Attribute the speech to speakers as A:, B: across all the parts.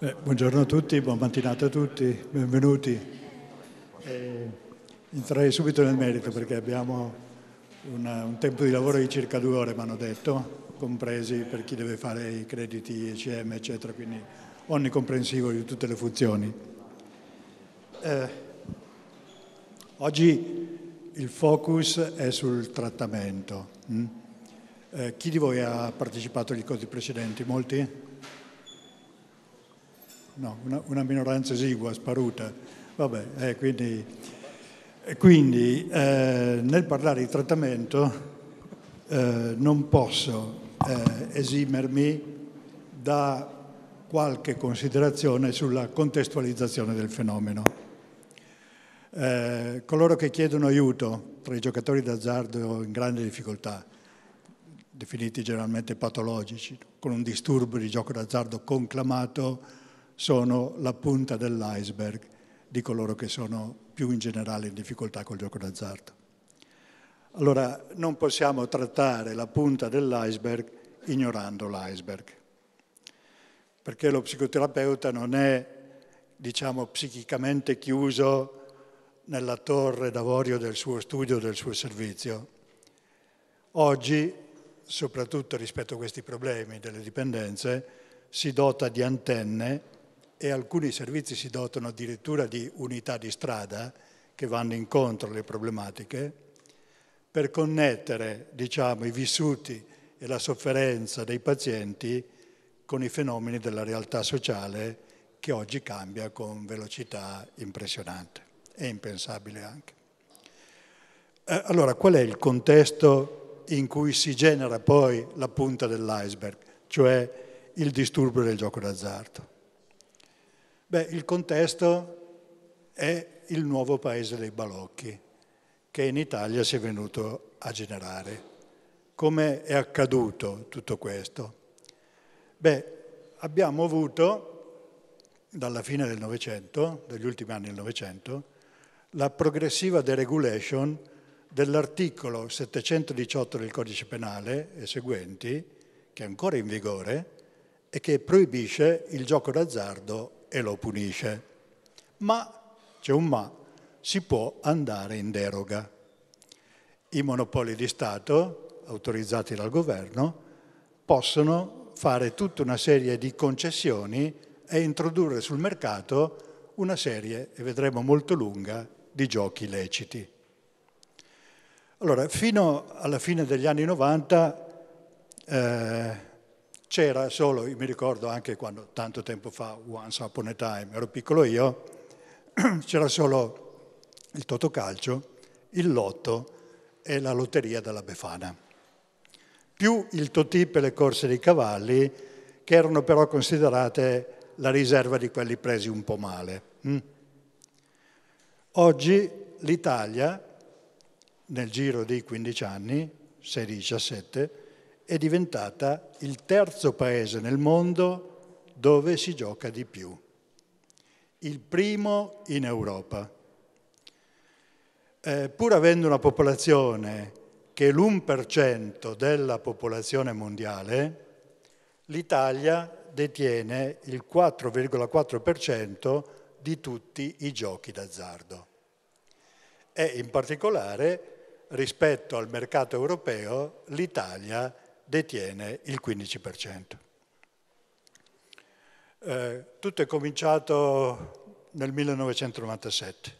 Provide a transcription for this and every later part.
A: Eh, buongiorno a tutti, buon mattinato a tutti, benvenuti. Eh, entrerei subito nel merito perché abbiamo una, un tempo di lavoro di circa due ore, mi hanno detto, compresi per chi deve fare i crediti ECM, eccetera, quindi onnicomprensivo di tutte le funzioni. Eh, oggi il focus è sul trattamento. Hm? Eh, chi di voi ha partecipato agli incontri precedenti? Molti? no, una, una minoranza esigua, sparuta. Vabbè, eh, quindi, quindi eh, nel parlare di trattamento eh, non posso eh, esimermi da qualche considerazione sulla contestualizzazione del fenomeno. Eh, coloro che chiedono aiuto tra i giocatori d'azzardo in grande difficoltà, definiti generalmente patologici, con un disturbo di gioco d'azzardo conclamato sono la punta dell'iceberg di coloro che sono più in generale in difficoltà col gioco d'azzardo. Allora non possiamo trattare la punta dell'iceberg ignorando l'iceberg, perché lo psicoterapeuta non è, diciamo, psichicamente chiuso nella torre d'avorio del suo studio, del suo servizio. Oggi, soprattutto rispetto a questi problemi delle dipendenze, si dota di antenne e alcuni servizi si dotano addirittura di unità di strada che vanno incontro alle problematiche, per connettere diciamo, i vissuti e la sofferenza dei pazienti con i fenomeni della realtà sociale che oggi cambia con velocità impressionante e impensabile anche. Eh, allora, qual è il contesto in cui si genera poi la punta dell'iceberg, cioè il disturbo del gioco d'azzardo? Beh, il contesto è il nuovo paese dei balocchi che in Italia si è venuto a generare. Come è accaduto tutto questo? Beh, abbiamo avuto, dalla fine del Novecento, dagli ultimi anni del Novecento, la progressiva deregulation dell'articolo 718 del codice penale e seguenti, che è ancora in vigore e che proibisce il gioco d'azzardo e lo punisce. Ma, c'è un ma, si può andare in deroga. I monopoli di Stato, autorizzati dal governo, possono fare tutta una serie di concessioni e introdurre sul mercato una serie, e vedremo molto lunga, di giochi leciti. Allora, fino alla fine degli anni 90 eh, c'era solo, mi ricordo anche quando tanto tempo fa, once upon a time, ero piccolo io, c'era solo il totocalcio, il lotto e la lotteria della Befana. Più il totip e le corse dei cavalli, che erano però considerate la riserva di quelli presi un po' male. Mm. Oggi l'Italia, nel giro di 15 anni, 16-17, è diventata il terzo paese nel mondo dove si gioca di più, il primo in Europa. Eh, pur avendo una popolazione che è l'1% della popolazione mondiale, l'Italia detiene il 4,4% di tutti i giochi d'azzardo e in particolare rispetto al mercato europeo l'Italia è detiene il 15%. Eh, tutto è cominciato nel 1997.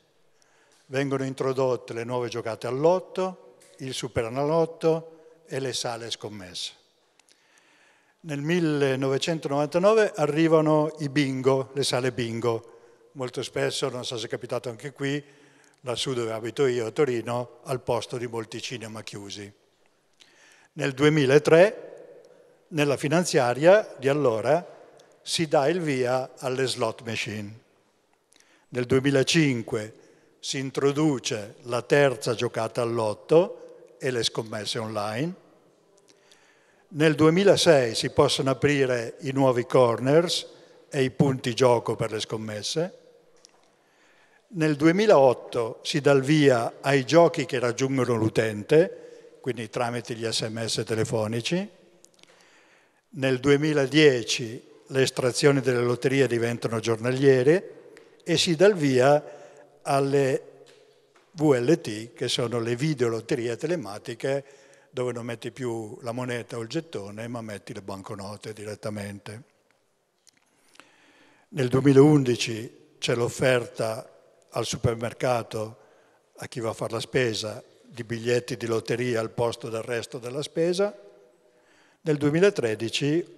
A: Vengono introdotte le nuove giocate all'otto, il superanalotto e le sale scommesse. Nel 1999 arrivano i bingo, le sale bingo. Molto spesso, non so se è capitato anche qui, lassù dove abito io a Torino, al posto di molti cinema chiusi. Nel 2003, nella finanziaria di allora, si dà il via alle slot machine. Nel 2005 si introduce la terza giocata all'otto e le scommesse online. Nel 2006 si possono aprire i nuovi corners e i punti gioco per le scommesse. Nel 2008 si dà il via ai giochi che raggiungono l'utente quindi tramite gli sms telefonici. Nel 2010 le estrazioni delle lotterie diventano giornaliere e si dà il via alle VLT, che sono le videolotterie telematiche, dove non metti più la moneta o il gettone, ma metti le banconote direttamente. Nel 2011 c'è l'offerta al supermercato a chi va a fare la spesa di biglietti di lotteria al posto del resto della spesa. Nel 2013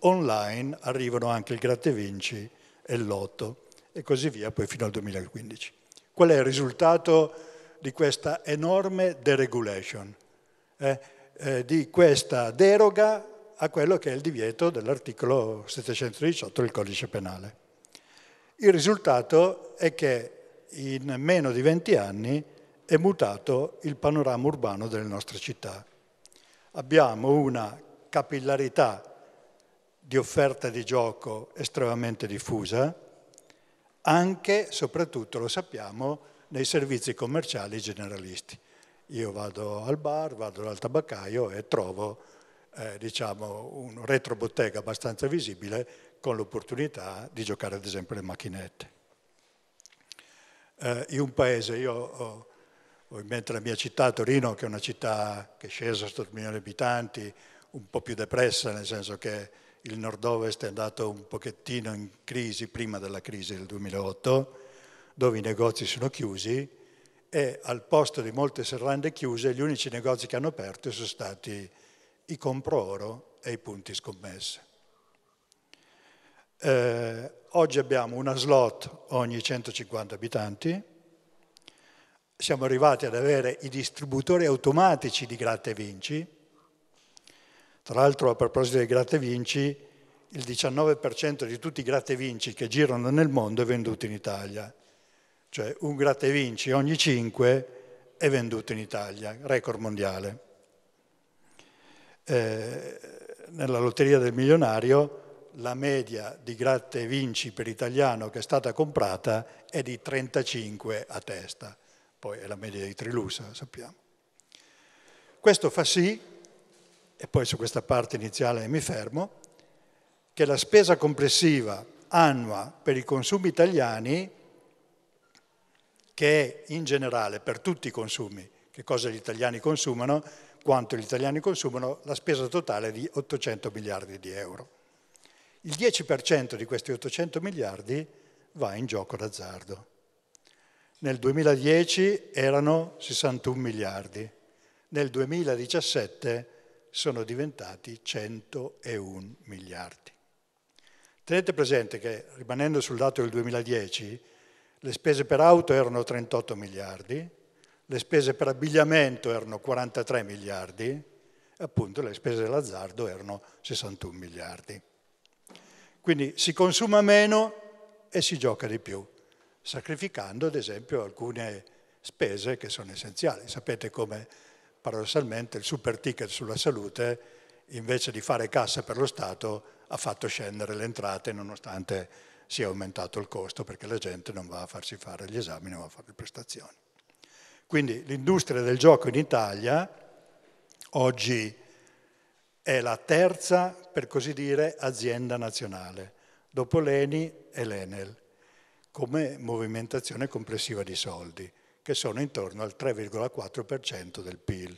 A: online arrivano anche il gratte vinci e il lotto e così via poi fino al 2015. Qual è il risultato di questa enorme deregulation, eh, eh, di questa deroga a quello che è il divieto dell'articolo 718 del codice penale? Il risultato è che in meno di 20 anni è mutato il panorama urbano delle nostre città. Abbiamo una capillarità di offerta di gioco estremamente diffusa, anche, e soprattutto lo sappiamo, nei servizi commerciali generalisti. Io vado al bar, vado dal tabaccaio e trovo eh, diciamo, un retrobottega abbastanza visibile con l'opportunità di giocare ad esempio le macchinette. Eh, in un paese, io ho Ovviamente la mia città, Torino, che è una città che è scesa a 8 milioni di abitanti, un po' più depressa, nel senso che il nord-ovest è andato un pochettino in crisi prima della crisi del 2008, dove i negozi sono chiusi e al posto di molte serrande chiuse gli unici negozi che hanno aperto sono stati i comprooro e i punti scommesse. Eh, oggi abbiamo una slot ogni 150 abitanti, siamo arrivati ad avere i distributori automatici di gratta vinci. Tra l'altro a proposito dei gratta vinci, il 19% di tutti i gratta vinci che girano nel mondo è venduto in Italia. Cioè un gratta vinci ogni 5 è venduto in Italia, record mondiale. Eh, nella lotteria del milionario la media di gratte vinci per italiano che è stata comprata è di 35 a testa poi è la media di Trilusa, sappiamo. Questo fa sì, e poi su questa parte iniziale mi fermo, che la spesa complessiva annua per i consumi italiani, che è in generale per tutti i consumi, che cosa gli italiani consumano, quanto gli italiani consumano, la spesa totale è di 800 miliardi di euro. Il 10% di questi 800 miliardi va in gioco d'azzardo. Nel 2010 erano 61 miliardi, nel 2017 sono diventati 101 miliardi. Tenete presente che, rimanendo sul dato del 2010, le spese per auto erano 38 miliardi, le spese per abbigliamento erano 43 miliardi e appunto le spese dell'azzardo erano 61 miliardi. Quindi si consuma meno e si gioca di più sacrificando ad esempio alcune spese che sono essenziali. Sapete come paradossalmente il super ticket sulla salute invece di fare cassa per lo Stato ha fatto scendere le entrate nonostante sia aumentato il costo perché la gente non va a farsi fare gli esami, non va a fare le prestazioni. Quindi l'industria del gioco in Italia oggi è la terza, per così dire, azienda nazionale, dopo l'ENI e l'ENEL come movimentazione complessiva di soldi, che sono intorno al 3,4% del PIL.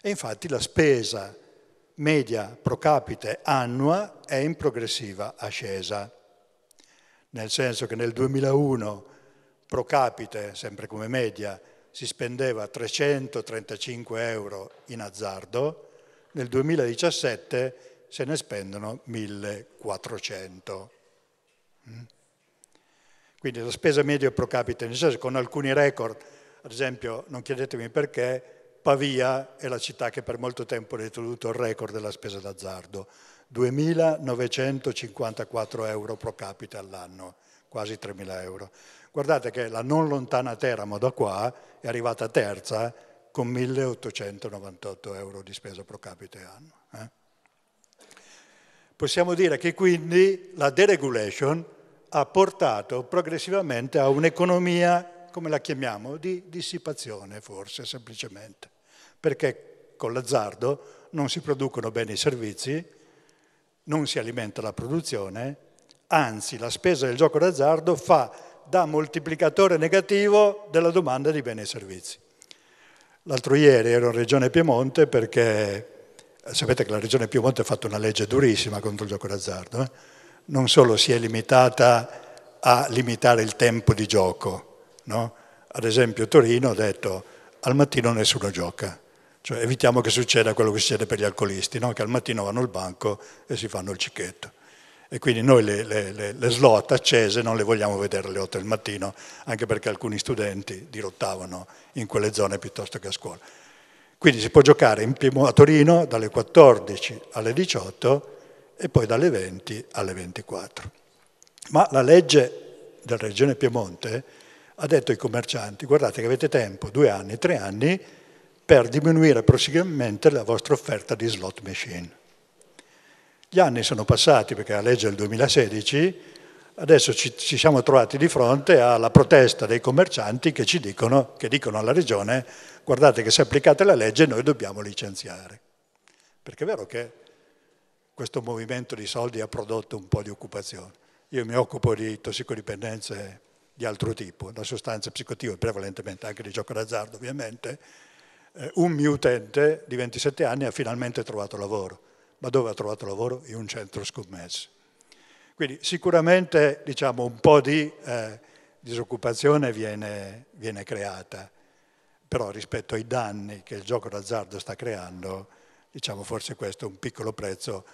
A: E infatti la spesa media pro capite annua è in progressiva ascesa, nel senso che nel 2001 pro capite, sempre come media, si spendeva 335 euro in azzardo, nel 2017 se ne spendono 1400. Quindi la spesa media pro capite, nel senso con alcuni record, ad esempio, non chiedetemi perché, Pavia è la città che per molto tempo ha detenuto il record della spesa d'azzardo, 2.954 euro pro capite all'anno, quasi 3.000 euro. Guardate che la non lontana Teramo da qua è arrivata terza con 1.898 euro di spesa pro capite all'anno. Eh? Possiamo dire che quindi la deregulation ha portato progressivamente a un'economia, come la chiamiamo, di dissipazione forse semplicemente, perché con l'azzardo non si producono bene i servizi, non si alimenta la produzione, anzi la spesa del gioco d'azzardo fa da moltiplicatore negativo della domanda di beni e servizi. L'altro ieri ero in Regione Piemonte perché eh, sapete che la Regione Piemonte ha fatto una legge durissima contro il gioco d'azzardo. Eh? non solo si è limitata a limitare il tempo di gioco, no? ad esempio Torino ha detto al mattino nessuno gioca, cioè evitiamo che succeda quello che succede per gli alcolisti, no? che al mattino vanno al banco e si fanno il cicchetto. E quindi noi le, le, le slot accese non le vogliamo vedere alle 8 del mattino, anche perché alcuni studenti dirottavano in quelle zone piuttosto che a scuola. Quindi si può giocare a Torino dalle 14 alle 18 e poi dalle 20 alle 24. Ma la legge della Regione Piemonte ha detto ai commercianti guardate che avete tempo, due anni, tre anni, per diminuire prossimamente la vostra offerta di slot machine. Gli anni sono passati perché la legge è del 2016, adesso ci, ci, siamo trovati di fronte alla protesta dei commercianti che ci dicono, che dicono alla Regione guardate che se applicate la legge noi dobbiamo licenziare. Perché è vero che questo movimento di soldi ha prodotto un po' di occupazione. Io mi occupo di tossicodipendenze di altro tipo, da sostanze psicotive prevalentemente, anche di gioco d'azzardo ovviamente. Eh, un mio utente di 27 anni ha finalmente trovato lavoro, ma dove ha trovato lavoro? In un centro scommesse. Quindi sicuramente diciamo, un po' di eh, disoccupazione viene, viene creata, però rispetto ai danni che il gioco d'azzardo sta creando, diciamo forse questo è un piccolo prezzo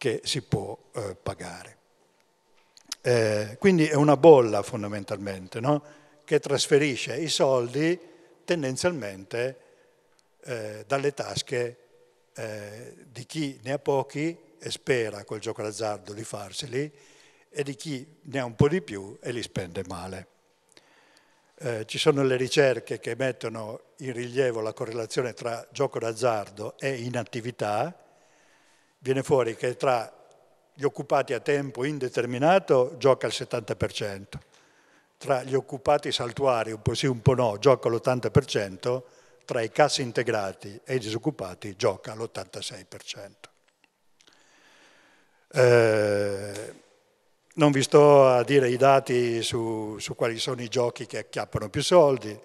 A: che si può eh, pagare. Eh, quindi è una bolla fondamentalmente no? che trasferisce i soldi tendenzialmente eh, dalle tasche eh, di chi ne ha pochi e spera col gioco d'azzardo di farseli e di chi ne ha un po' di più e li spende male. Eh, ci sono le ricerche che mettono in rilievo la correlazione tra gioco d'azzardo e inattività viene fuori che tra gli occupati a tempo indeterminato gioca il 70%, tra gli occupati saltuari, un po' sì, un po' no, gioca l'80%, tra i cassi integrati e i disoccupati gioca l'86%. Eh, non vi sto a dire i dati su, su quali sono i giochi che acchiappano più soldi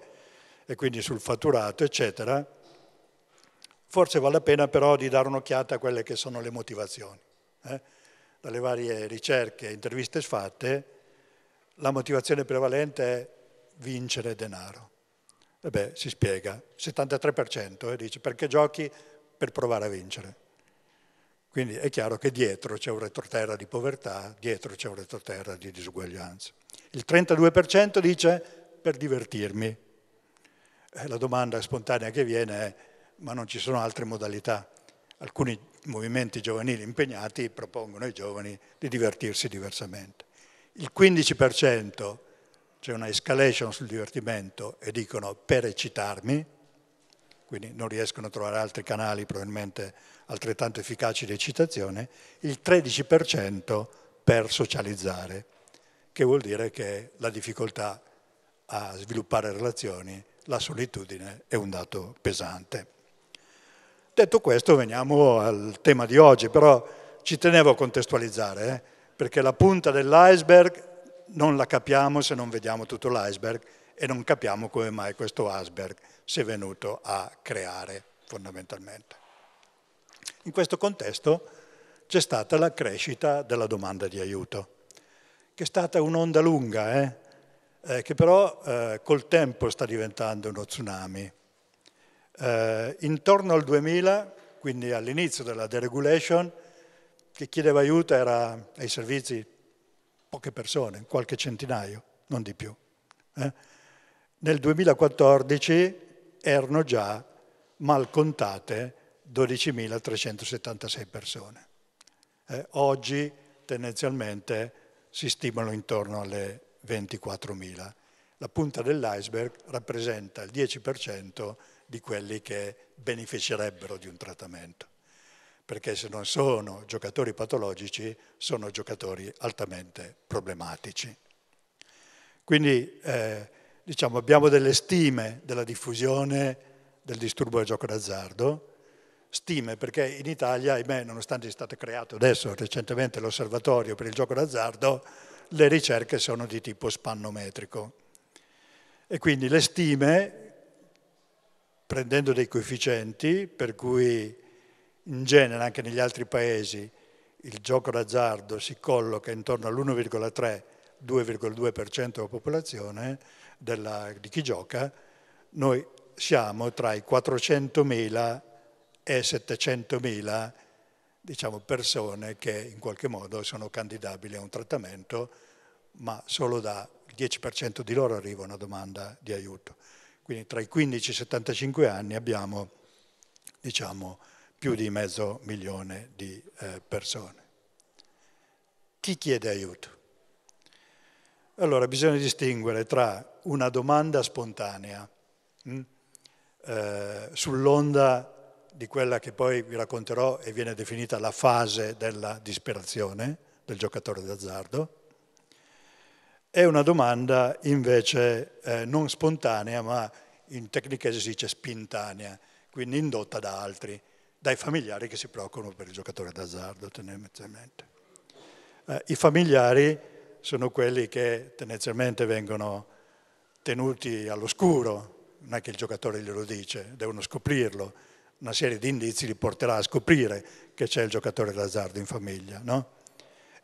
A: e quindi sul fatturato, eccetera forse vale la pena però di dare un'occhiata a quelle che sono le motivazioni. Eh? Dalle varie ricerche e interviste fatte, la motivazione prevalente è vincere denaro. E beh, si spiega, 73% eh, dice perché giochi per provare a vincere. Quindi è chiaro che dietro c'è un retroterra di povertà, dietro c'è un retroterra di disuguaglianza. Il 32% dice per divertirmi. Eh, la domanda spontanea che viene è ma non ci sono altre modalità. Alcuni movimenti giovanili impegnati propongono ai giovani di divertirsi diversamente. Il 15% c'è cioè una escalation sul divertimento e dicono per eccitarmi, quindi non riescono a trovare altri canali probabilmente altrettanto efficaci di eccitazione, il 13% per socializzare, che vuol dire che la difficoltà a sviluppare relazioni, la solitudine è un dato pesante. Detto questo veniamo al tema di oggi, però ci tenevo a contestualizzare, eh? perché la punta dell'iceberg non la capiamo se non vediamo tutto l'iceberg e non capiamo come mai questo iceberg si è venuto a creare fondamentalmente. In questo contesto c'è stata la crescita della domanda di aiuto, che è stata un'onda lunga, eh? Eh, che però eh, col tempo sta diventando uno tsunami. Eh, intorno al 2000, quindi all'inizio della deregulation, chi chiedeva aiuto era ai servizi poche persone, qualche centinaio, non di più. Eh? Nel 2014 erano già mal contate 12.376 persone. Eh, oggi tendenzialmente si stimano intorno alle 24.000. La punta dell'iceberg rappresenta il 10% di quelli che beneficerebbero di un trattamento, perché se non sono giocatori patologici sono giocatori altamente problematici. Quindi eh, diciamo, abbiamo delle stime della diffusione del disturbo del gioco d'azzardo, stime perché in Italia, ahimè, nonostante sia stato creato adesso recentemente l'osservatorio per il gioco d'azzardo, le ricerche sono di tipo spannometrico. E quindi le stime prendendo dei coefficienti, per cui in genere anche negli altri paesi il gioco d'azzardo si colloca intorno all'1,3-2,2% della popolazione della, di chi gioca, noi siamo tra i 400.000 e 700.000 diciamo, persone che in qualche modo sono candidabili a un trattamento, ma solo da 10% di loro arriva una domanda di aiuto. Quindi tra i 15 e i 75 anni abbiamo diciamo, più di mezzo milione di eh, persone. Chi chiede aiuto? Allora bisogna distinguere tra una domanda spontanea hm, eh, sull'onda di quella che poi vi racconterò e viene definita la fase della disperazione del giocatore d'azzardo, è una domanda invece eh, non spontanea, ma in tecnichese si dice spintanea, quindi indotta da altri, dai familiari che si preoccupano per il giocatore d'azzardo, tendenzialmente. Eh, I familiari sono quelli che tendenzialmente vengono tenuti all'oscuro, non è che il giocatore glielo dice, devono scoprirlo, una serie di indizi li porterà a scoprire che c'è il giocatore d'azzardo in famiglia, no?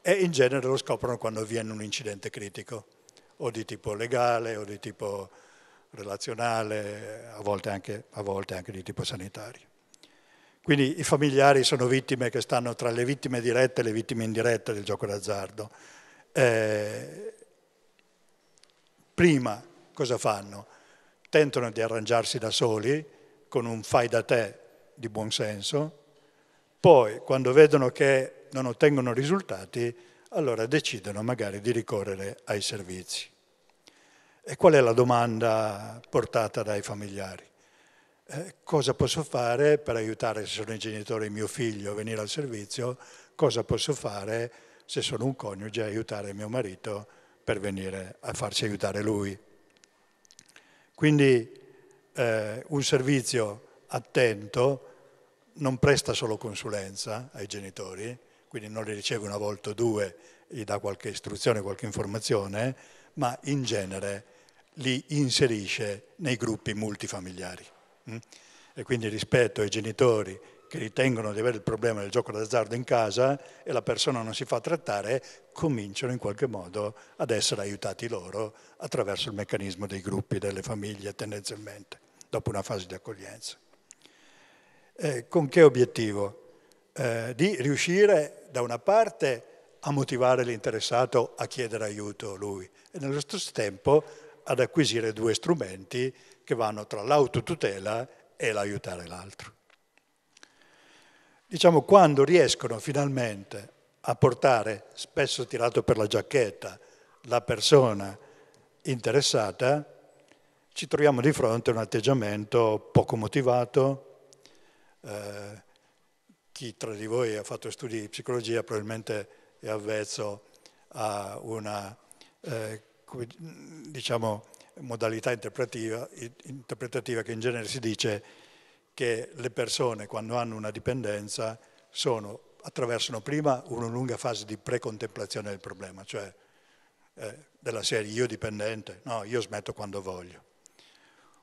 A: e in genere lo scoprono quando avviene un incidente critico o di tipo legale o di tipo relazionale, a volte anche, a volte anche di tipo sanitario. Quindi i familiari sono vittime che stanno tra le vittime dirette e le vittime indirette del gioco d'azzardo. Eh, prima cosa fanno? Tentano di arrangiarsi da soli con un fai da te di buon senso, poi quando vedono che non ottengono risultati, allora decidono magari di ricorrere ai servizi. E qual è la domanda portata dai familiari? Eh, cosa posso fare per aiutare, se sono il genitore, mio figlio a venire al servizio? Cosa posso fare, se sono un coniuge, aiutare mio marito per venire a farsi aiutare lui? Quindi eh, un servizio attento non presta solo consulenza ai genitori, quindi non li riceve una volta o due, gli dà qualche istruzione, qualche informazione, ma in genere li inserisce nei gruppi multifamiliari. Mm? E quindi rispetto ai genitori che ritengono di avere il problema del gioco d'azzardo in casa e la persona non si fa trattare, cominciano in qualche modo ad essere aiutati loro attraverso il meccanismo dei gruppi, delle famiglie tendenzialmente, dopo una fase di accoglienza. Eh, con che obiettivo? Eh, di riuscire da una parte a motivare l'interessato a chiedere aiuto a lui e nello stesso tempo ad acquisire due strumenti che vanno tra l'autotutela e l'aiutare l'altro. Diciamo quando riescono finalmente a portare, spesso tirato per la giacchetta, la persona interessata, ci troviamo di fronte a un atteggiamento poco motivato, eh, chi tra di voi ha fatto studi di psicologia probabilmente è avvezzo a una eh, diciamo, modalità interpretativa, interpretativa che in genere si dice che le persone quando hanno una dipendenza sono, attraversano prima una lunga fase di precontemplazione del problema, cioè eh, della serie io dipendente, no, io smetto quando voglio.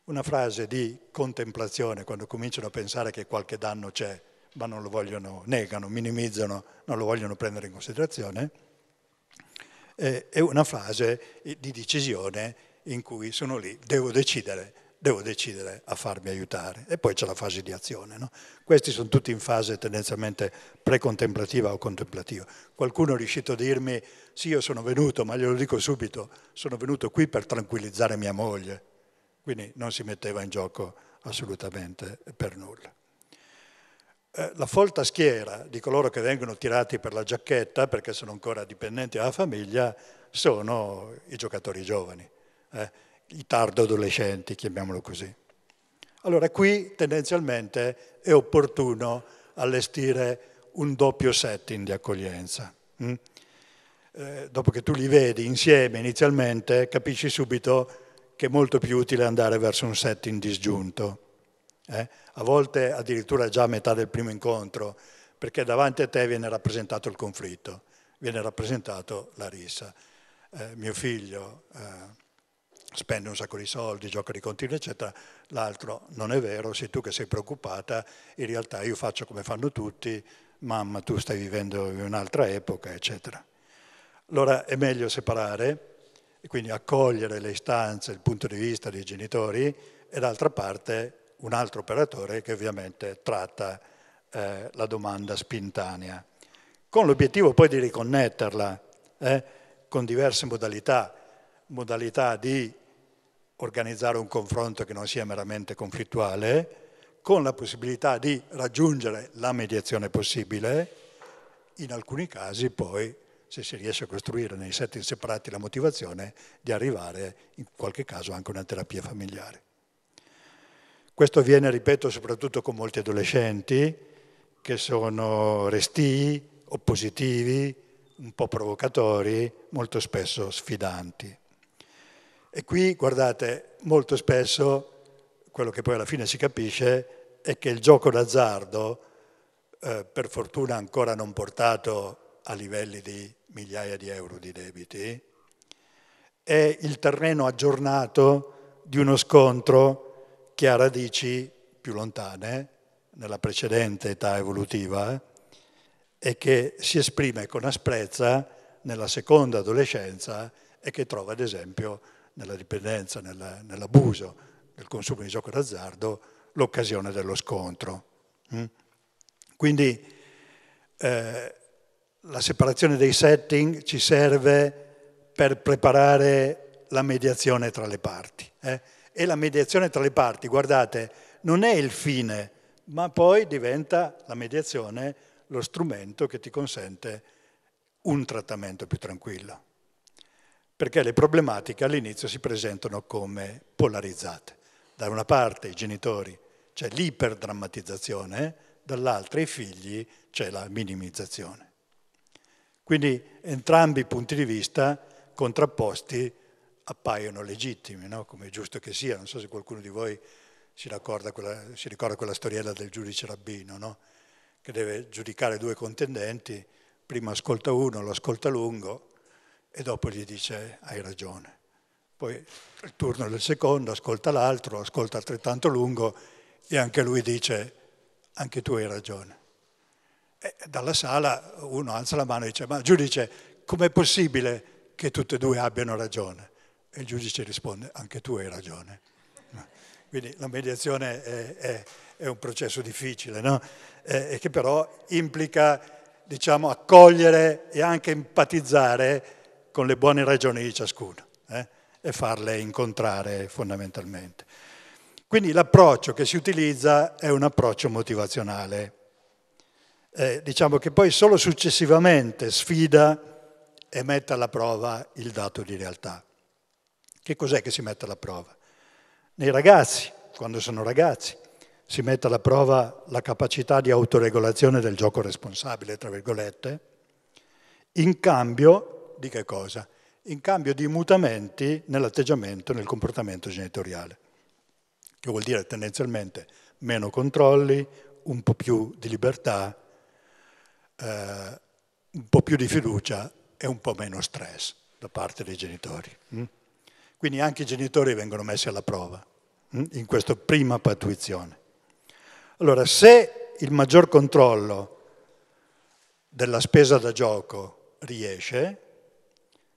A: Una frase di contemplazione, quando cominciano a pensare che qualche danno c'è, ma non lo vogliono, negano, minimizzano, non lo vogliono prendere in considerazione, è una fase di decisione in cui sono lì, devo decidere, devo decidere a farmi aiutare. E poi c'è la fase di azione. No? Questi sono tutti in fase tendenzialmente precontemplativa o contemplativa. Qualcuno è riuscito a dirmi, sì io sono venuto, ma glielo dico subito, sono venuto qui per tranquillizzare mia moglie. Quindi non si metteva in gioco assolutamente per nulla. Eh, la folta schiera di coloro che vengono tirati per la giacchetta, perché sono ancora dipendenti dalla famiglia, sono i giocatori giovani, eh, i tardo adolescenti, chiamiamolo così. Allora qui tendenzialmente è opportuno allestire un doppio setting di accoglienza. Mm? Eh, dopo che tu li vedi insieme inizialmente, capisci subito che è molto più utile andare verso un setting disgiunto eh? a volte addirittura già a metà del primo incontro, perché davanti a te viene rappresentato il conflitto, viene rappresentato la rissa. Eh, mio figlio eh, spende un sacco di soldi, gioca di continuo, eccetera, l'altro non è vero, sei tu che sei preoccupata, in realtà io faccio come fanno tutti, mamma tu stai vivendo in un'altra epoca, eccetera. Allora è meglio separare, e quindi accogliere le istanze, il punto di vista dei genitori, e d'altra parte un altro operatore che ovviamente tratta eh, la domanda spintanea, con l'obiettivo poi di riconnetterla eh, con diverse modalità, modalità di organizzare un confronto che non sia meramente conflittuale, con la possibilità di raggiungere la mediazione possibile, in alcuni casi poi, se si riesce a costruire nei setting separati la motivazione, di arrivare in qualche caso anche a una terapia familiare. Questo avviene, ripeto, soprattutto con molti adolescenti che sono restii, oppositivi, un po' provocatori, molto spesso sfidanti. E qui, guardate, molto spesso quello che poi alla fine si capisce è che il gioco d'azzardo, eh, per fortuna ancora non portato a livelli di migliaia di euro di debiti, è il terreno aggiornato di uno scontro che ha radici più lontane nella precedente età evolutiva e che si esprime con asprezza nella seconda adolescenza e che trova ad esempio nella dipendenza, nell'abuso, nel consumo di gioco d'azzardo, l'occasione dello scontro. Mm? Quindi eh, la separazione dei setting ci serve per preparare la mediazione tra le parti. Eh? e la mediazione tra le parti, guardate, non è il fine, ma poi diventa la mediazione lo strumento che ti consente un trattamento più tranquillo. Perché le problematiche all'inizio si presentano come polarizzate. Da una parte i genitori c'è cioè l'iperdrammatizzazione, dall'altra i figli c'è cioè la minimizzazione. Quindi entrambi i punti di vista contrapposti appaiono legittimi, no? come è giusto che sia. Non so se qualcuno di voi si ricorda quella, si ricorda quella storiella del giudice rabbino, no? che deve giudicare due contendenti, prima ascolta uno, lo ascolta lungo e dopo gli dice hai ragione. Poi il turno del secondo, ascolta l'altro, ascolta altrettanto lungo e anche lui dice anche tu hai ragione. E dalla sala uno alza la mano e dice ma giudice com'è possibile che tutti e due abbiano ragione? E il giudice risponde, anche tu hai ragione. Quindi la mediazione è, è, è un processo difficile, no? e che però implica diciamo, accogliere e anche empatizzare con le buone ragioni di ciascuno eh? e farle incontrare fondamentalmente. Quindi l'approccio che si utilizza è un approccio motivazionale, eh, diciamo che poi solo successivamente sfida e mette alla prova il dato di realtà. Che cos'è che si mette alla prova? Nei ragazzi, quando sono ragazzi, si mette alla prova la capacità di autoregolazione del gioco responsabile, tra virgolette, in cambio di che cosa? In cambio di mutamenti nell'atteggiamento, nel comportamento genitoriale, che vuol dire tendenzialmente meno controlli, un po' più di libertà, eh, un po' più di fiducia e un po' meno stress da parte dei genitori. Mm? Quindi anche i genitori vengono messi alla prova mm, in questa prima patuizione. Allora, se il maggior controllo della spesa da gioco riesce,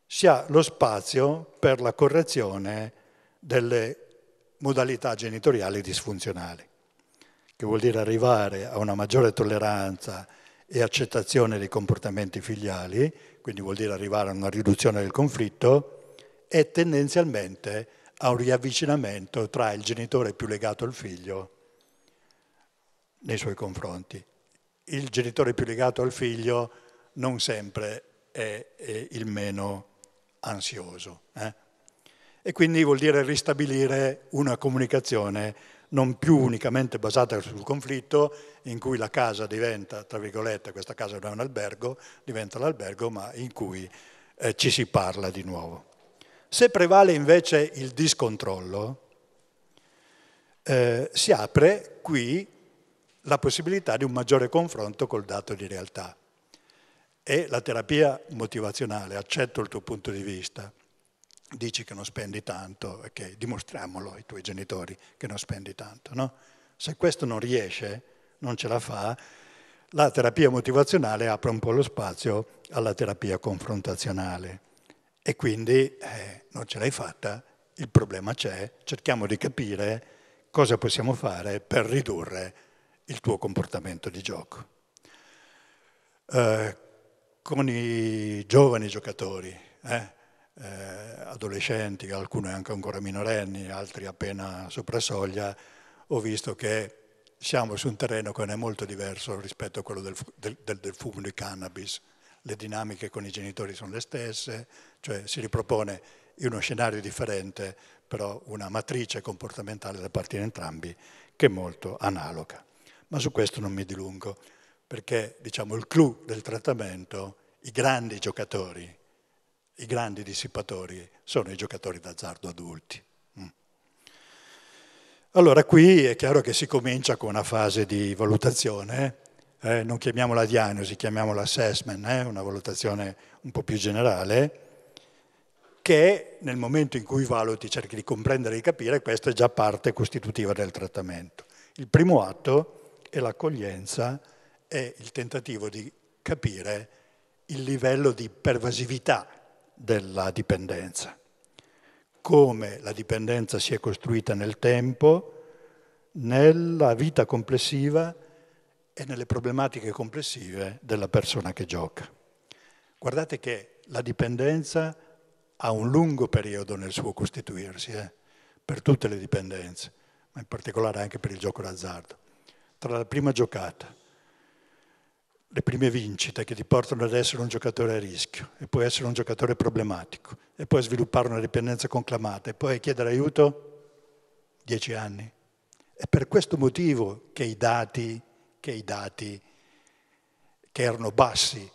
A: si ha lo spazio per la correzione delle modalità genitoriali disfunzionali, che vuol dire arrivare a una maggiore tolleranza e accettazione dei comportamenti filiali, quindi vuol dire arrivare a una riduzione del conflitto e tendenzialmente a un riavvicinamento tra il genitore più legato al figlio nei suoi confronti. Il genitore più legato al figlio non sempre è, è il meno ansioso. Eh? E quindi vuol dire ristabilire una comunicazione non più unicamente basata sul conflitto, in cui la casa diventa, tra virgolette, questa casa non è un albergo, diventa l'albergo, ma in cui eh, ci si parla di nuovo. Se prevale invece il discontrollo, eh, si apre qui la possibilità di un maggiore confronto col dato di realtà. E la terapia motivazionale, accetto il tuo punto di vista, dici che non spendi tanto, ok, dimostriamolo ai tuoi genitori che non spendi tanto, no? Se questo non riesce, non ce la fa, la terapia motivazionale apre un po' lo spazio alla terapia confrontazionale e quindi eh, non ce l'hai fatta, il problema c'è, cerchiamo di capire cosa possiamo fare per ridurre il tuo comportamento di gioco. Eh, con i giovani giocatori, eh, eh, adolescenti, alcuni anche ancora minorenni, altri appena sopra soglia, ho visto che siamo su un terreno che non è molto diverso rispetto a quello del, del, del fumo di cannabis le dinamiche con i genitori sono le stesse, cioè si ripropone in uno scenario differente, però una matrice comportamentale da parte di entrambi che è molto analoga. Ma su questo non mi dilungo, perché diciamo, il clou del trattamento, i grandi giocatori, i grandi dissipatori sono i giocatori d'azzardo adulti. Mm. Allora qui è chiaro che si comincia con una fase di valutazione eh, non chiamiamola diagnosi, chiamiamola assessment, eh, una valutazione un po' più generale, che nel momento in cui valuti cerchi di comprendere e di capire, questa è già parte costitutiva del trattamento. Il primo atto è l'accoglienza è il tentativo di capire il livello di pervasività della dipendenza, come la dipendenza si è costruita nel tempo, nella vita complessiva e nelle problematiche complessive della persona che gioca. Guardate che la dipendenza ha un lungo periodo nel suo costituirsi, eh? per tutte le dipendenze, ma in particolare anche per il gioco d'azzardo. Tra la prima giocata, le prime vincite che ti portano ad essere un giocatore a rischio, e poi essere un giocatore problematico, e poi sviluppare una dipendenza conclamata, e poi chiedere aiuto, dieci anni. È per questo motivo che i dati che i dati che erano bassi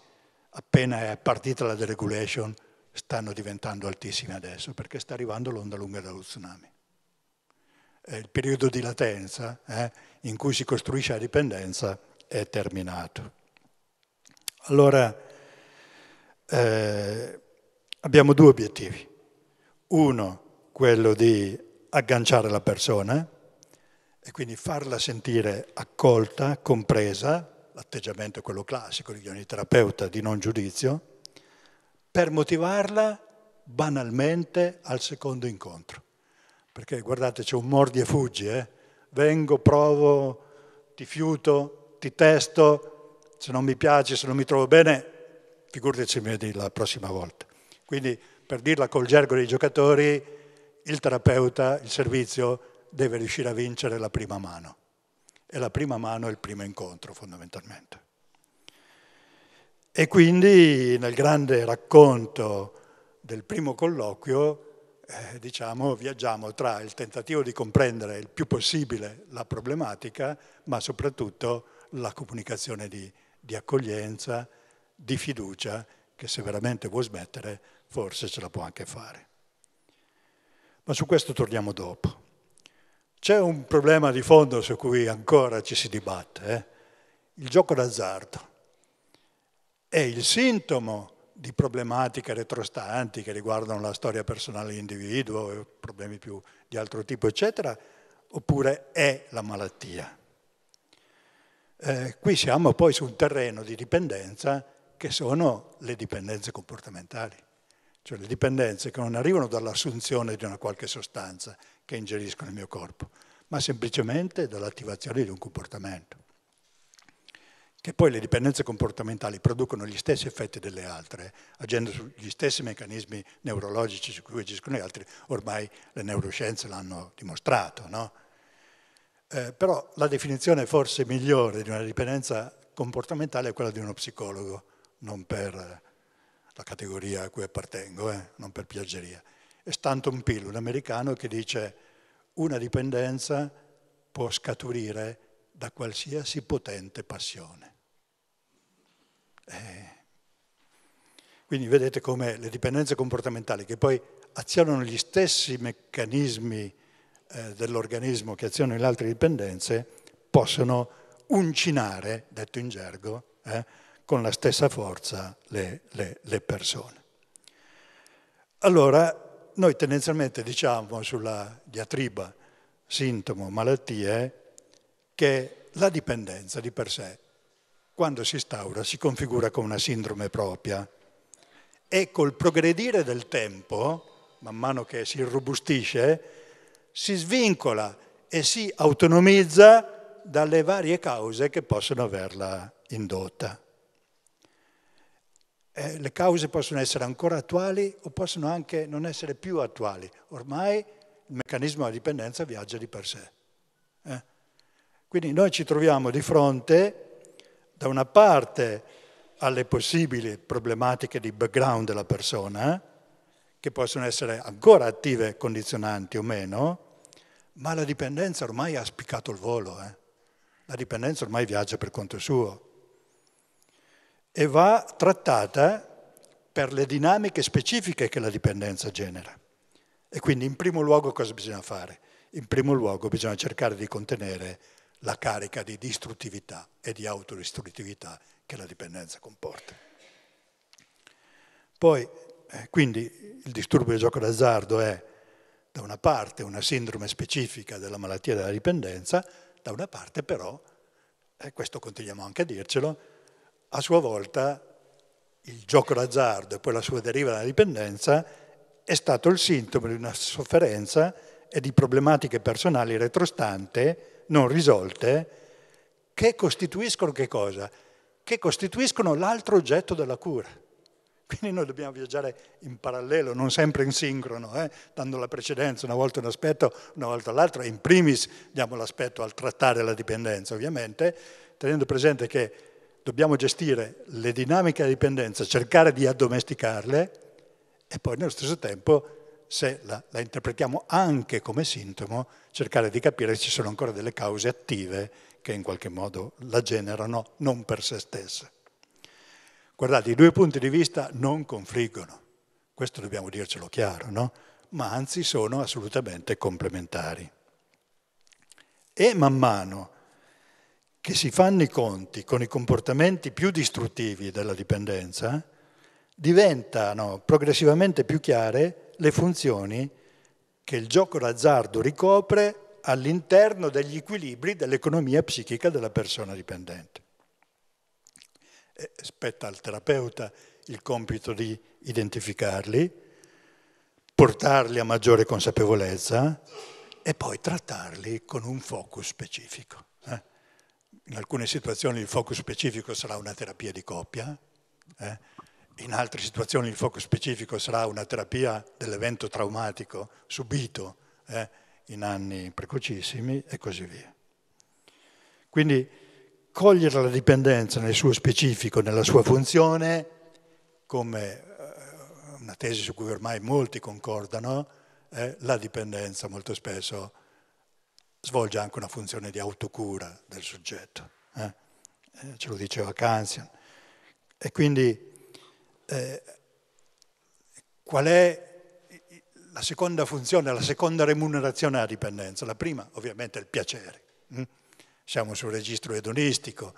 A: appena è partita la deregulation stanno diventando altissimi adesso perché sta arrivando l'onda lunga dello tsunami. il periodo di latenza eh, in cui si costruisce la dipendenza è terminato. Allora eh, abbiamo due obiettivi. Uno, quello di agganciare la persona, e quindi farla sentire accolta, compresa, l'atteggiamento è quello classico di ogni terapeuta di non giudizio, per motivarla banalmente al secondo incontro. Perché guardate, c'è un mordi e fuggi, eh? vengo, provo, ti fiuto, ti testo, se non mi piace, se non mi trovo bene, figurati se mi vedi la prossima volta. Quindi, per dirla col gergo dei giocatori, il terapeuta, il servizio, deve riuscire a vincere la prima mano. E la prima mano è il primo incontro fondamentalmente. E quindi nel grande racconto del primo colloquio, eh, diciamo, viaggiamo tra il tentativo di comprendere il più possibile la problematica, ma soprattutto la comunicazione di, di accoglienza, di fiducia, che se veramente vuol smettere forse ce la può anche fare. Ma su questo torniamo dopo. C'è un problema di fondo su cui ancora ci si dibatte, eh? il gioco d'azzardo. È il sintomo di problematiche retrostanti che riguardano la storia personale dell'individuo, problemi più di altro tipo, eccetera, oppure è la malattia. Eh, qui siamo poi su un terreno di dipendenza che sono le dipendenze comportamentali, cioè le dipendenze che non arrivano dall'assunzione di una qualche sostanza, che ingeriscono il mio corpo, ma semplicemente dall'attivazione di un comportamento. Che poi le dipendenze comportamentali producono gli stessi effetti delle altre, eh. agendo sugli stessi meccanismi neurologici su cui agiscono gli altri, ormai le neuroscienze l'hanno dimostrato. No? Eh, però la definizione forse migliore di una dipendenza comportamentale è quella di uno psicologo, non per la categoria a cui appartengo, eh, non per piaggeria. Stanton Pill, un americano che dice una dipendenza può scaturire da qualsiasi potente passione. Eh. Quindi vedete come le dipendenze comportamentali, che poi azionano gli stessi meccanismi eh, dell'organismo che azionano le altre dipendenze, possono uncinare, detto in gergo, eh, con la stessa forza le, le, le persone. Allora, noi tendenzialmente diciamo sulla diatriba sintomo malattie che la dipendenza di per sé, quando si instaura, si configura come una sindrome propria e col progredire del tempo, man mano che si irrobustisce, si svincola e si autonomizza dalle varie cause che possono averla indotta eh, le cause possono essere ancora attuali o possono anche non essere più attuali. Ormai il meccanismo della dipendenza viaggia di per sé. Eh? Quindi noi ci troviamo di fronte, da una parte, alle possibili problematiche di background della persona, che possono essere ancora attive, condizionanti o meno, ma la dipendenza ormai ha spiccato il volo. Eh? La dipendenza ormai viaggia per conto suo e va trattata per le dinamiche specifiche che la dipendenza genera. E quindi in primo luogo cosa bisogna fare? In primo luogo bisogna cercare di contenere la carica di distruttività e di autodistruttività che la dipendenza comporta. Poi, eh, quindi, il disturbo del gioco d'azzardo è da una parte una sindrome specifica della malattia della dipendenza, da una parte però, e eh, questo continuiamo anche a dircelo, a sua volta il gioco d'azzardo e poi la sua deriva dalla dipendenza è stato il sintomo di una sofferenza e di problematiche personali retrostante, non risolte, che costituiscono che cosa? Che costituiscono l'altro oggetto della cura. Quindi noi dobbiamo viaggiare in parallelo, non sempre in sincrono, eh? dando la precedenza una volta un aspetto, una volta l'altro, in primis diamo l'aspetto al trattare la dipendenza ovviamente, tenendo presente che dobbiamo gestire le dinamiche della dipendenza, cercare di addomesticarle e poi nello stesso tempo, se la, la interpretiamo anche come sintomo, cercare di capire se ci sono ancora delle cause attive che in qualche modo la generano non per se stesse. Guardate, i due punti di vista non confliggono, questo dobbiamo dircelo chiaro, no? ma anzi sono assolutamente complementari. E man mano che si fanno i conti con i comportamenti più distruttivi della dipendenza, diventano progressivamente più chiare le funzioni che il gioco d'azzardo ricopre all'interno degli equilibri dell'economia psichica della persona dipendente. E spetta al terapeuta il compito di identificarli, portarli a maggiore consapevolezza e poi trattarli con un focus specifico in alcune situazioni il focus specifico sarà una terapia di coppia, eh? in altre situazioni il focus specifico sarà una terapia dell'evento traumatico subito eh? in anni precocissimi e così via. Quindi cogliere la dipendenza nel suo specifico, nella sua funzione, come eh, una tesi su cui ormai molti concordano, eh, la dipendenza molto spesso svolge anche una funzione di autocura del soggetto, eh? Eh, ce lo diceva Kanzian. E quindi eh, qual è la seconda funzione, la seconda remunerazione alla dipendenza? La prima ovviamente è il piacere. Hm? Siamo sul registro edonistico,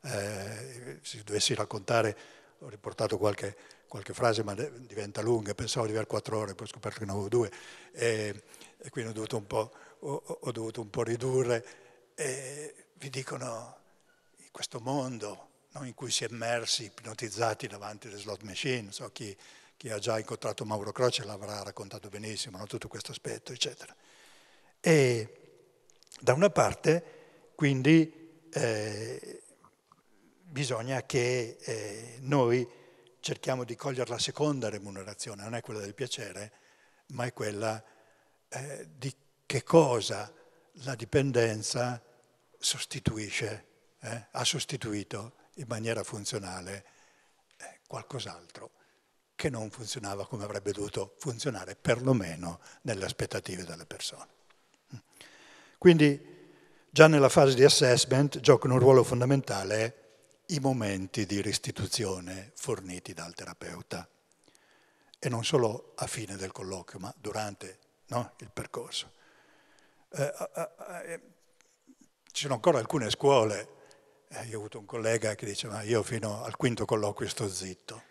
A: eh, se dovessi raccontare, ho riportato qualche, qualche frase ma diventa lunga, pensavo di aver quattro ore, poi ho scoperto che ne avevo due e, e quindi ho dovuto un po' ho, ho dovuto un po' ridurre, eh, vi dicono questo mondo no, in cui si è immersi, ipnotizzati davanti alle slot machine, so chi, chi, ha già incontrato Mauro Croce l'avrà raccontato benissimo, no, tutto questo aspetto, eccetera. E da una parte, quindi, eh, bisogna che eh, noi cerchiamo di cogliere la seconda remunerazione, non è quella del piacere, ma è quella eh, di che cosa la dipendenza sostituisce, eh? ha sostituito in maniera funzionale eh, qualcos'altro che non funzionava come avrebbe dovuto funzionare, perlomeno nelle aspettative delle persone. Quindi già nella fase di assessment giocano un ruolo fondamentale i momenti di restituzione forniti dal terapeuta e non solo a fine del colloquio, ma durante no, il percorso. Eh, eh, eh, ci sono ancora alcune scuole, io ho avuto un collega che diceva io fino al quinto colloquio sto zitto,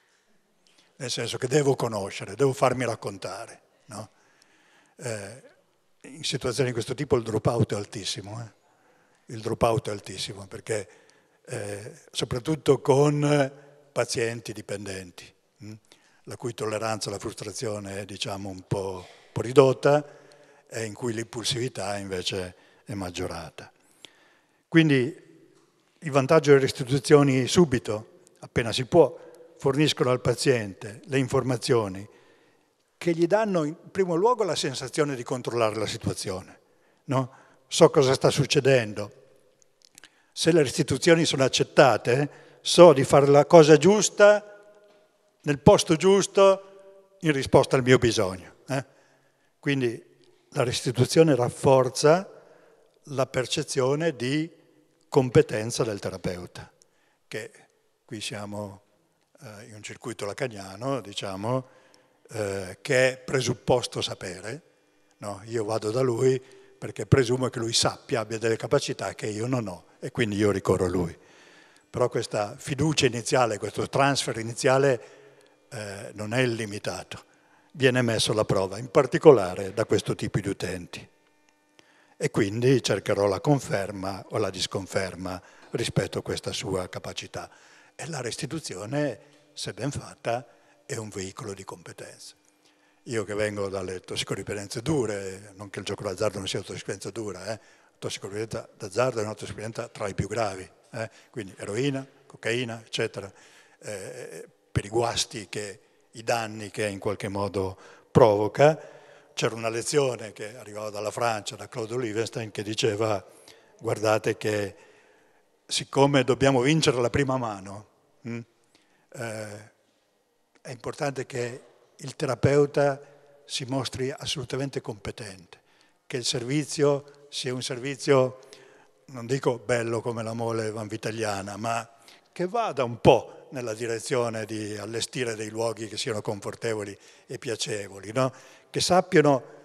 A: nel senso che devo conoscere, devo farmi raccontare. No? in situazioni di questo tipo il dropout è altissimo, il dropout è altissimo perché soprattutto con pazienti dipendenti, hm, la cui tolleranza alla frustrazione è diciamo un po', un po ridotta, e in cui l'impulsività invece è maggiorata. Quindi il vantaggio delle restituzioni subito, appena si può, forniscono al paziente le informazioni che gli danno in primo luogo la sensazione di controllare la situazione. No? So cosa sta succedendo. Se le restituzioni sono accettate, so di fare la cosa giusta nel posto giusto in risposta al mio bisogno. Eh? Quindi la restituzione rafforza la percezione di competenza del terapeuta, che qui siamo eh, in un circuito lacaniano, diciamo, eh, che è presupposto sapere. No? Io vado da lui perché presumo che lui sappia, abbia delle capacità che io non ho e quindi io ricorro a lui. Però questa fiducia iniziale, questo transfer iniziale eh, non è illimitato viene messo alla prova, in particolare da questo tipo di utenti. E quindi cercherò la conferma o la disconferma rispetto a questa sua capacità. E la restituzione, se ben fatta, è un veicolo di competenza. Io che vengo dalle tossicodipendenze dure, non che il gioco d'azzardo non sia una tossicodipendenza dura, eh, tossicodipendenza d'azzardo è una tossicodipendenza tra i più gravi, eh, quindi eroina, cocaina, eccetera, eh, per i guasti che i danni che in qualche modo provoca. C'era una lezione che arrivava dalla Francia, da Claude Livenstein, che diceva guardate che siccome dobbiamo vincere la prima mano, hm, eh, è importante che il terapeuta si mostri assolutamente competente, che il servizio sia un servizio, non dico bello come la mole vanvitaliana, ma che vada un po' nella direzione di allestire dei luoghi che siano confortevoli e piacevoli, no? che sappiano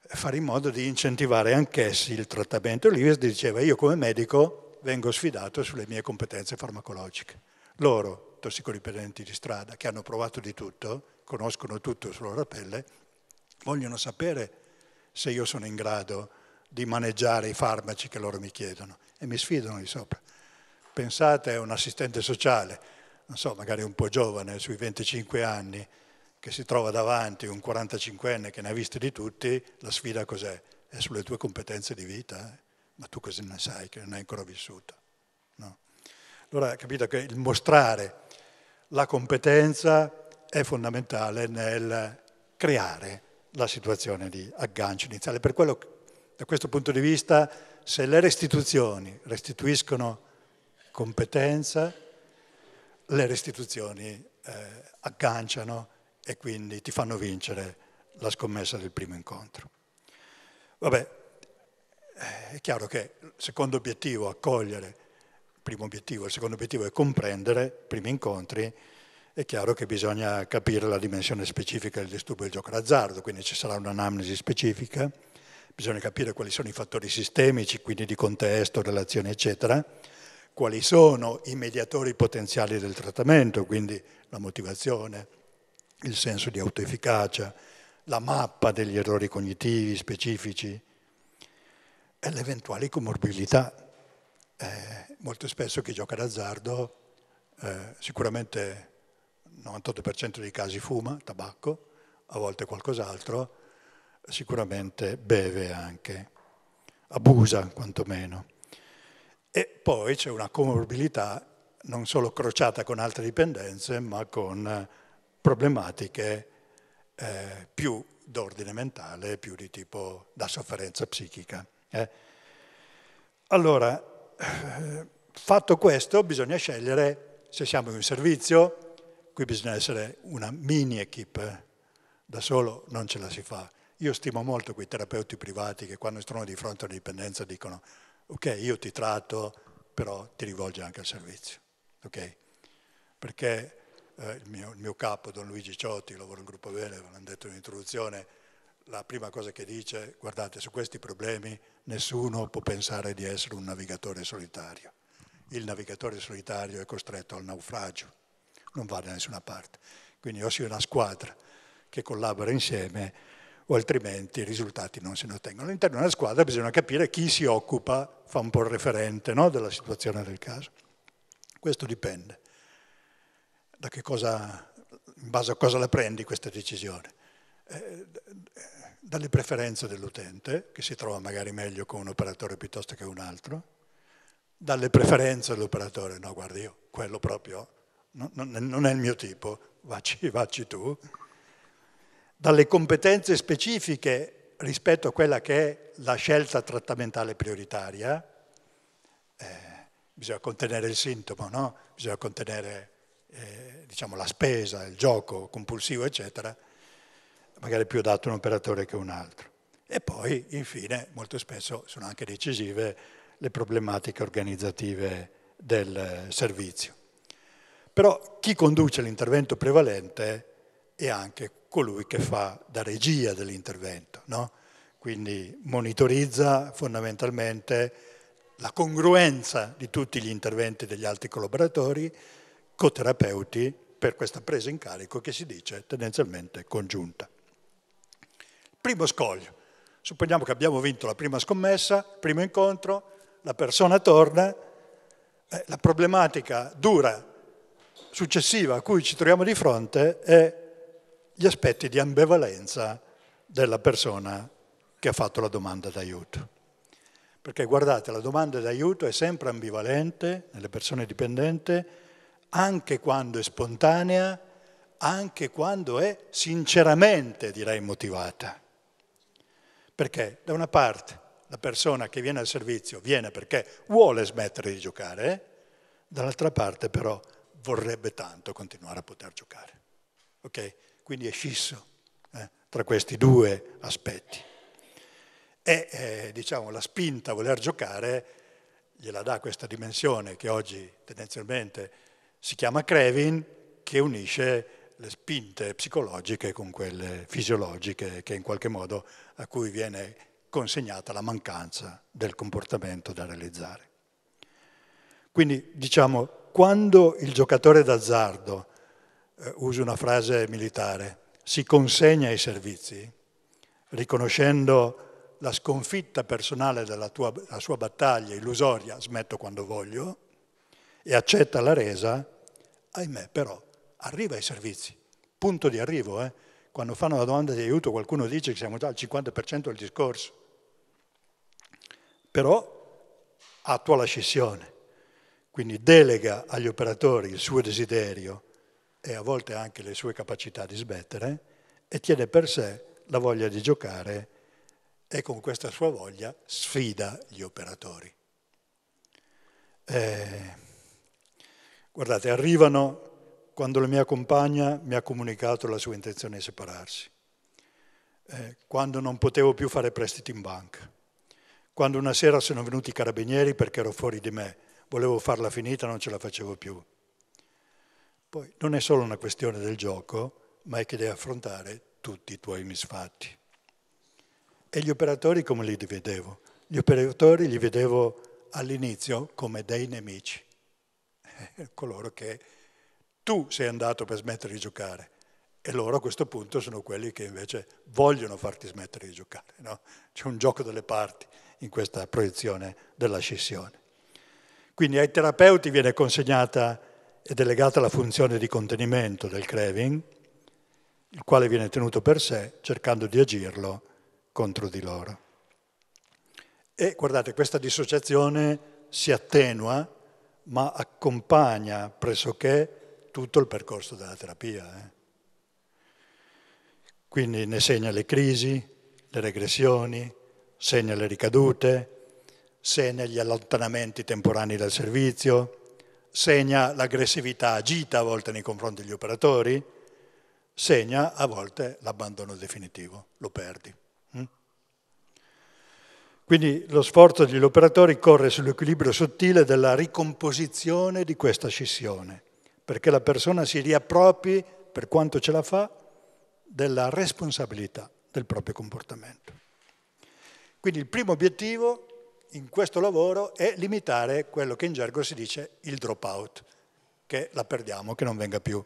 A: fare in modo di incentivare anch'essi il trattamento. Livius diceva io come medico vengo sfidato sulle mie competenze farmacologiche. Loro, tossicodipendenti di strada, che hanno provato di tutto, conoscono tutto sulla loro pelle, vogliono sapere se io sono in grado di maneggiare i farmaci che loro mi chiedono e mi sfidano di sopra pensate a un assistente sociale, non so, magari un po' giovane, sui 25 anni, che si trova davanti un 45enne che ne ha visti di tutti, la sfida cos'è? È sulle tue competenze di vita, eh? ma tu cosa ne sai che non hai ancora vissuto? No? Allora capito che il mostrare la competenza è fondamentale nel creare la situazione di aggancio iniziale. Per quello, da questo punto di vista, se le restituzioni restituiscono competenza, le restituzioni eh, agganciano e quindi ti fanno vincere la scommessa del primo incontro. Vabbè, eh, è chiaro che il secondo obiettivo, è accogliere, il primo obiettivo, il secondo obiettivo è comprendere, primi incontri, è chiaro che bisogna capire la dimensione specifica del disturbo del gioco d'azzardo, quindi ci sarà un'anamnesi specifica, bisogna capire quali sono i fattori sistemici, quindi di contesto, relazioni, eccetera, quali sono i mediatori potenziali del trattamento, quindi la motivazione, il senso di autoefficacia, la mappa degli errori cognitivi specifici e le eventuali comorbilità. Eh, molto spesso chi gioca d'azzardo eh, sicuramente il 98% dei casi fuma, tabacco, a volte qualcos'altro, sicuramente beve anche, abusa quantomeno. E poi c'è una comorbilità non solo crociata con altre dipendenze, ma con eh, problematiche eh, più d'ordine mentale, più di tipo da sofferenza psichica. Eh? Allora, eh, fatto questo, bisogna scegliere se siamo in un servizio, qui bisogna essere una mini equip, da solo non ce la si fa. Io stimo molto quei terapeuti privati che quando sono di fronte a una dipendenza dicono ok, io ti tratto, però ti rivolge anche al servizio, ok? Perché eh, il, mio, il, mio, capo, Don Luigi Ciotti, lavoro in gruppo Vele, ve l'hanno detto in introduzione, la prima cosa che dice, guardate, su questi problemi nessuno può pensare di essere un navigatore solitario. Il navigatore solitario è costretto al naufragio, non va da nessuna parte. Quindi o si è una squadra che collabora insieme o altrimenti i risultati non se ne ottengono. All'interno della squadra bisogna capire chi si occupa, fa un po' il referente no, della situazione del caso. Questo dipende da che cosa, in base a cosa la prendi questa decisione. Eh, dalle preferenze dell'utente, che si trova magari meglio con un operatore piuttosto che un altro, dalle preferenze dell'operatore, no guardi io, quello proprio no, non, è il mio tipo, vacci, vacci tu, dalle competenze specifiche rispetto a quella che è la scelta trattamentale prioritaria, eh, bisogna contenere il sintomo, no? bisogna contenere eh, diciamo, la spesa, il gioco compulsivo, eccetera, magari più adatto un operatore che un altro. E poi, infine, molto spesso sono anche decisive le problematiche organizzative del servizio. Però chi conduce l'intervento prevalente è anche colui che fa da regia dell'intervento, no? quindi monitorizza fondamentalmente la congruenza di tutti gli interventi degli altri collaboratori coterapeuti per questa presa in carico che si dice tendenzialmente congiunta. Primo scoglio. Supponiamo che abbiamo vinto la prima scommessa, primo incontro, la persona torna, eh, la problematica dura successiva a cui ci troviamo di fronte è gli aspetti di ambivalenza della persona che ha fatto la domanda d'aiuto. Perché guardate, la domanda d'aiuto è sempre ambivalente nelle persone dipendenti, anche quando è spontanea, anche quando è sinceramente, direi, motivata. Perché da una parte la persona che viene al servizio viene perché vuole smettere di giocare, dall'altra parte però vorrebbe tanto continuare a poter giocare. Okay? quindi è scisso eh, tra questi due aspetti. E eh, diciamo, la spinta a voler giocare gliela dà questa dimensione che oggi tendenzialmente si chiama Krevin, che unisce le spinte psicologiche con quelle fisiologiche che in qualche modo a cui viene consegnata la mancanza del comportamento da realizzare. Quindi diciamo, quando il giocatore d'azzardo eh, uso una frase militare, si consegna ai servizi riconoscendo la sconfitta personale della tua, sua battaglia illusoria, smetto quando voglio, e accetta la resa, ahimè però arriva ai servizi, punto di arrivo. Eh? Quando fanno la domanda di aiuto qualcuno dice che siamo già al 50% del discorso, però attua la scissione, quindi delega agli operatori il suo desiderio e a volte anche le sue capacità di smettere e tiene per sé la voglia di giocare e con questa sua voglia sfida gli operatori. Eh, guardate, arrivano quando la mia compagna mi ha comunicato la sua intenzione di separarsi, eh, quando non potevo più fare prestiti in banca, quando una sera sono venuti i carabinieri perché ero fuori di me, volevo farla finita, non ce la facevo più poi non è solo una questione del gioco, ma è che devi affrontare tutti i tuoi misfatti. E gli operatori come li vedevo? Gli operatori li vedevo all'inizio come dei nemici, eh, coloro che tu sei andato per smettere di giocare e loro a questo punto sono quelli che invece vogliono farti smettere di giocare. No? C'è un gioco delle parti in questa proiezione della scissione. Quindi ai terapeuti viene consegnata ed è legata alla funzione di contenimento del craving, il quale viene tenuto per sé cercando di agirlo contro di loro. E guardate, questa dissociazione si attenua ma accompagna pressoché tutto il percorso della terapia. Eh. Quindi ne segna le crisi, le regressioni, segna le ricadute, segna gli allontanamenti temporanei dal servizio, segna l'aggressività agita a volte nei confronti degli operatori, segna a volte l'abbandono definitivo, lo perdi. Mm? Quindi lo sforzo degli operatori corre sull'equilibrio sottile della ricomposizione di questa scissione, perché la persona si riappropri, per quanto ce la fa, della responsabilità del proprio comportamento. Quindi il primo obiettivo in questo lavoro è limitare quello che in gergo si dice il drop out, che la perdiamo, che non venga più.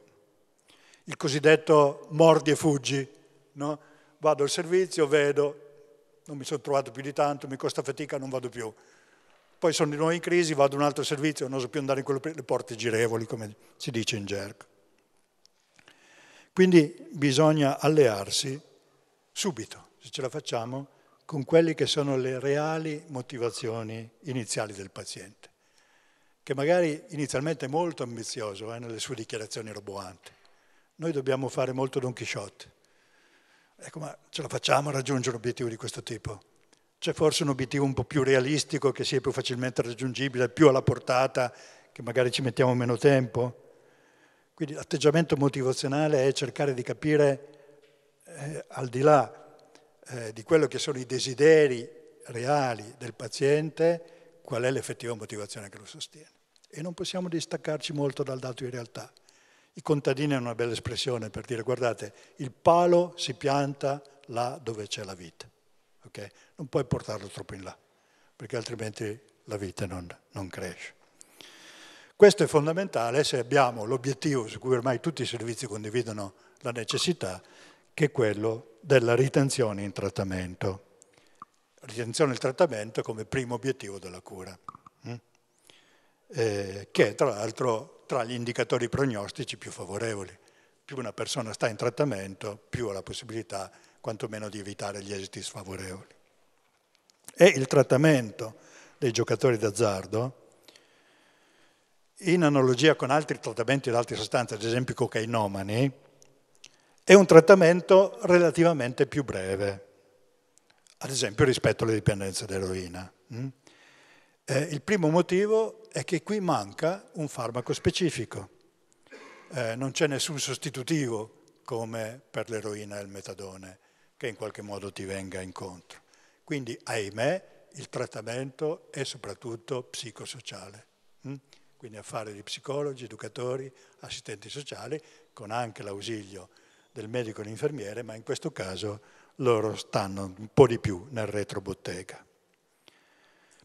A: Il cosiddetto mordi e fuggi, no? vado al servizio, vedo, non mi sono trovato più di tanto, mi costa fatica, non vado più. Poi sono di nuovo in crisi, vado a un altro servizio, non so più andare in quello, le porte girevoli, come si dice in gergo. Quindi bisogna allearsi subito, se ce la facciamo, con quelle che sono le reali motivazioni iniziali del paziente, che magari inizialmente è molto ambizioso eh, nelle sue dichiarazioni roboanti. Noi dobbiamo fare molto Don Chisciotte. Ecco, ma ce la facciamo a raggiungere un obiettivo di questo tipo? C'è forse un obiettivo un po' più realistico, che sia più facilmente raggiungibile, più alla portata, che magari ci mettiamo meno tempo? Quindi l'atteggiamento motivazionale è cercare di capire eh, al di là eh, di quello che sono i desideri reali del paziente, qual è l'effettiva motivazione che lo sostiene. E non possiamo distaccarci molto dal dato di realtà. I contadini hanno una bella espressione per dire guardate, il palo si pianta là dove c'è la vita. Okay? Non puoi portarlo troppo in là, perché altrimenti la vita non, non cresce. Questo è fondamentale se abbiamo l'obiettivo su cui ormai tutti i servizi condividono la necessità, che è quello della ritenzione in trattamento. Ritenzione in trattamento come primo obiettivo della cura, mm? eh, che è tra l'altro tra gli indicatori prognostici più favorevoli. Più una persona sta in trattamento, più ha la possibilità quantomeno di evitare gli esiti sfavorevoli. E il trattamento dei giocatori d'azzardo, in analogia con altri trattamenti di altre sostanze, ad esempio cocainomani, è un trattamento relativamente più breve, ad esempio rispetto alle dipendenze da mm? eh, il primo motivo è che qui manca un farmaco specifico, eh, non c'è nessun sostitutivo come per l'eroina e il metadone che in qualche modo ti venga incontro. Quindi, ahimè, il trattamento è soprattutto psicosociale, mm? quindi affare di psicologi, educatori, assistenti sociali, con anche l'ausilio del medico e dell'infermiere, ma in questo caso loro stanno un po' di più nel retrobottega.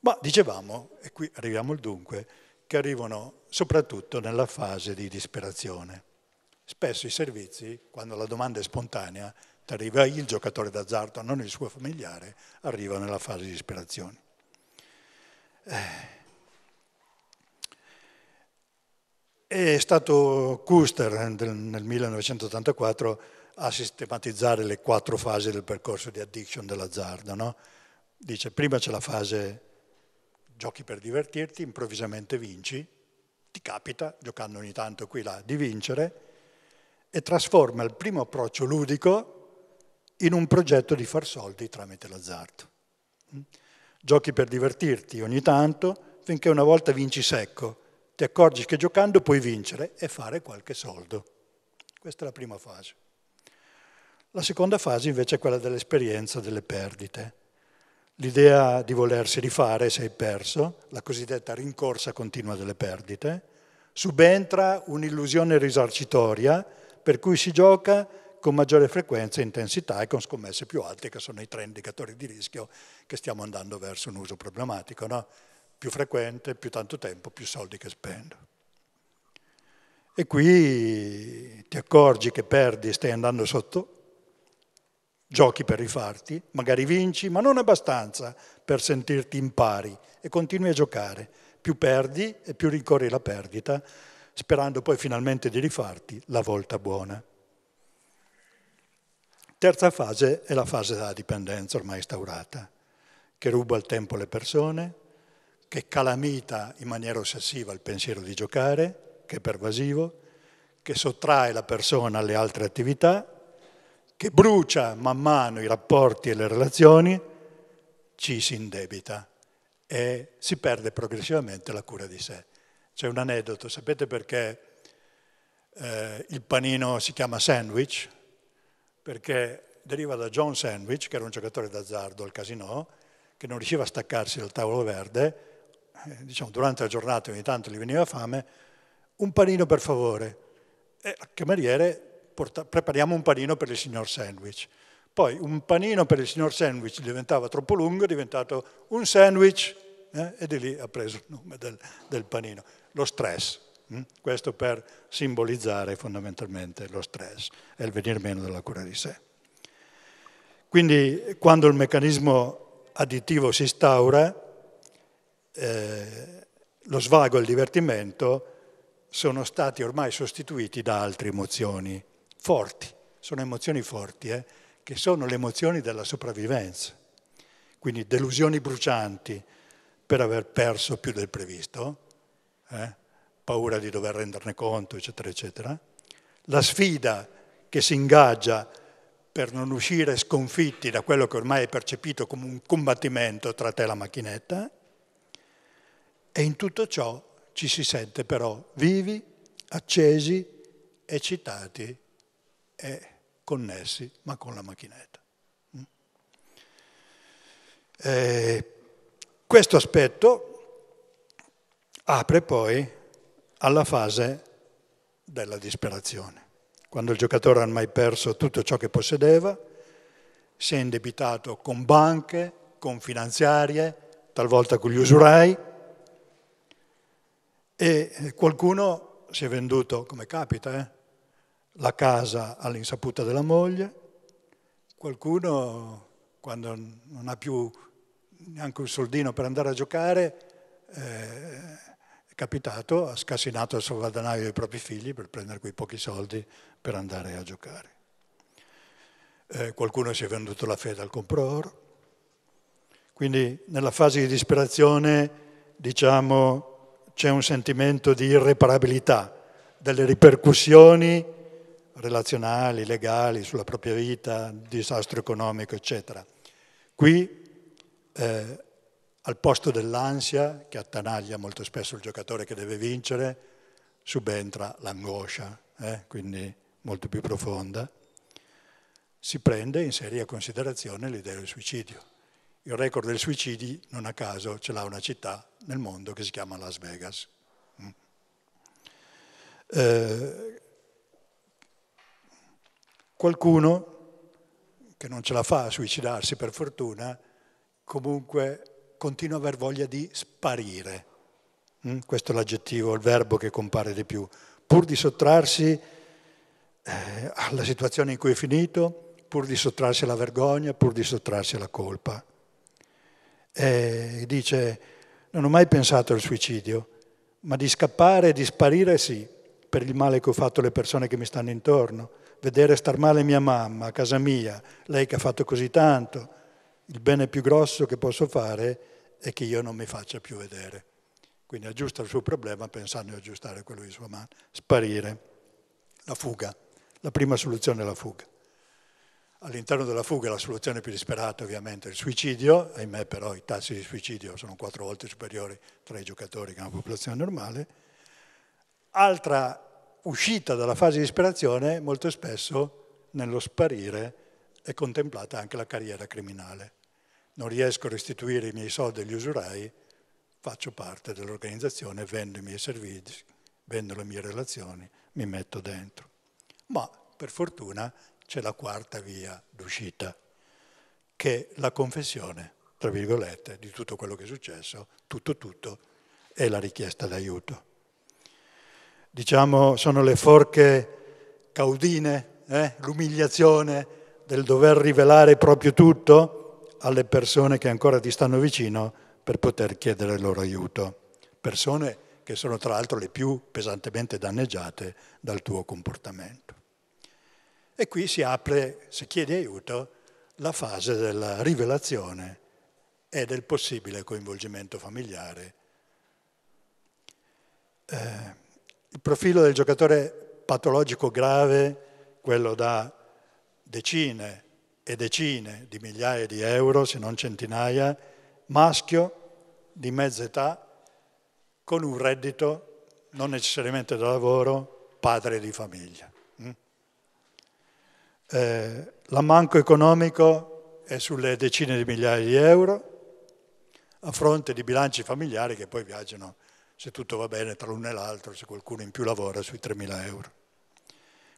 A: Ma dicevamo, e qui arriviamo al dunque, che arrivano soprattutto nella fase di disperazione. Spesso i servizi, quando la domanda è spontanea, arriva il giocatore d'azzardo, non il suo familiare, arriva nella fase di disperazione. Eh. È stato Custer nel 1984 a sistematizzare le quattro fasi del percorso di addiction dell'azzardo. No? Dice prima c'è la fase giochi per divertirti, improvvisamente vinci, ti capita, giocando ogni tanto qui là, di vincere, e trasforma il primo approccio ludico in un progetto di far soldi tramite l'azzardo. Mm? Giochi per divertirti ogni tanto, finché una volta vinci secco, ti accorgi che giocando puoi vincere e fare qualche soldo. Questa è la prima fase. La seconda fase invece è quella dell'esperienza delle perdite. L'idea di volersi rifare se hai perso, la cosiddetta rincorsa continua delle perdite, subentra un'illusione risarcitoria per cui si gioca con maggiore frequenza e intensità e con scommesse più alte, che sono i tre indicatori di rischio che stiamo andando verso un uso problematico. No? più frequente, più tanto tempo, più soldi che spendo. E qui ti accorgi che perdi, stai andando sotto, giochi per rifarti, magari vinci, ma non abbastanza per sentirti in pari e continui a giocare. Più perdi e più rincorri la perdita, sperando poi finalmente di rifarti la volta buona. Terza fase è la fase della dipendenza ormai instaurata, che ruba il tempo alle persone, che calamita in maniera ossessiva il pensiero di giocare, che è pervasivo, che sottrae la persona alle altre attività, che brucia man mano i rapporti e le relazioni, ci si indebita e si perde progressivamente la cura di sé. C'è un aneddoto, sapete perché eh, il panino si chiama sandwich? Perché deriva da John Sandwich, che era un giocatore d'azzardo al casino, che non riusciva a staccarsi dal tavolo verde eh, diciamo, durante la giornata ogni tanto gli veniva fame, un panino per favore. E al cameriere porta, prepariamo un panino per il signor sandwich. Poi un panino per il signor sandwich diventava troppo lungo, è diventato un sandwich eh, e di lì ha preso il nome del, del panino. Lo stress, hm? questo per simbolizzare fondamentalmente lo stress e il venir meno della cura di sé. Quindi quando il meccanismo additivo si instaura, eh, lo svago e il divertimento sono stati ormai sostituiti da altre emozioni forti, sono emozioni forti, eh, che sono le emozioni della sopravvivenza. Quindi delusioni brucianti per aver perso più del previsto, eh, paura di dover renderne conto, eccetera, eccetera. La sfida che si ingaggia per non uscire sconfitti da quello che ormai è percepito come un combattimento tra te e la macchinetta e in tutto ciò ci si sente però vivi, accesi, eccitati e connessi, ma con la macchinetta. Mm. E questo aspetto apre poi alla fase della disperazione. Quando il giocatore ha ormai perso tutto ciò che possedeva, si è indebitato con banche, con finanziarie, talvolta con gli usurai, e qualcuno si è venduto, come capita, eh, la casa all'insaputa della moglie, qualcuno quando non ha più neanche un soldino per andare a giocare, eh, è capitato, ha scassinato il salvadanaio dei propri figli per prendere quei pochi soldi per andare a giocare. Eh, qualcuno si è venduto la fede al compro-oro. Quindi nella fase di disperazione, diciamo, c'è un sentimento di irreparabilità delle ripercussioni relazionali, legali, sulla propria vita, disastro economico, eccetera. Qui, eh, al posto dell'ansia, che attanaglia molto spesso il giocatore che deve vincere, subentra l'angoscia, eh, quindi molto più profonda, si prende in seria considerazione l'idea del suicidio. Il record dei suicidi, non a caso, ce l'ha una città nel mondo che si chiama Las Vegas. Mm. Eh, qualcuno che non ce la fa a suicidarsi per fortuna, comunque continua ad aver voglia di sparire. Mm, questo è l'aggettivo, il verbo che compare di più. Pur di sottrarsi eh, alla situazione in cui è finito, pur di sottrarsi alla vergogna, pur di sottrarsi alla colpa. E dice, non ho mai pensato al suicidio, ma di scappare e di sparire sì, per il male che ho fatto alle persone che mi stanno intorno, vedere star male mia mamma a casa mia, lei che ha fatto così tanto, il bene più grosso che posso fare è che io non mi faccia più vedere. Quindi aggiusta il suo problema pensando di aggiustare quello di sua mamma, sparire, la fuga, la prima soluzione è la fuga. All'interno della fuga la soluzione più disperata ovviamente è il suicidio, ahimè però i tassi di suicidio sono quattro volte superiori tra i giocatori che una popolazione normale. Altra uscita dalla fase di disperazione molto spesso nello sparire è contemplata anche la carriera criminale. Non riesco a restituire i miei soldi agli usurai, faccio parte dell'organizzazione, vendo i miei servizi, vendo le mie relazioni, mi metto dentro. Ma per fortuna c'è la quarta via d'uscita, che è la confessione, tra virgolette, di tutto quello che è successo, tutto tutto, e la richiesta d'aiuto. Diciamo, sono le forche caudine, eh? l'umiliazione del dover rivelare proprio tutto alle persone che ancora ti stanno vicino per poter chiedere il loro aiuto. Persone che sono tra l'altro le più pesantemente danneggiate dal tuo comportamento. E qui si apre, se chiede aiuto, la fase della rivelazione e del possibile coinvolgimento familiare. Eh, il profilo del giocatore patologico grave, quello da decine e decine di migliaia di euro, se non centinaia, maschio di mezza età, con un reddito non necessariamente da lavoro, padre di famiglia eh, l'ammanco economico è sulle decine di migliaia di euro, a fronte di bilanci familiari che poi viaggiano, se tutto va bene, tra l'uno e l'altro, se qualcuno in più lavora, sui 3.000 euro.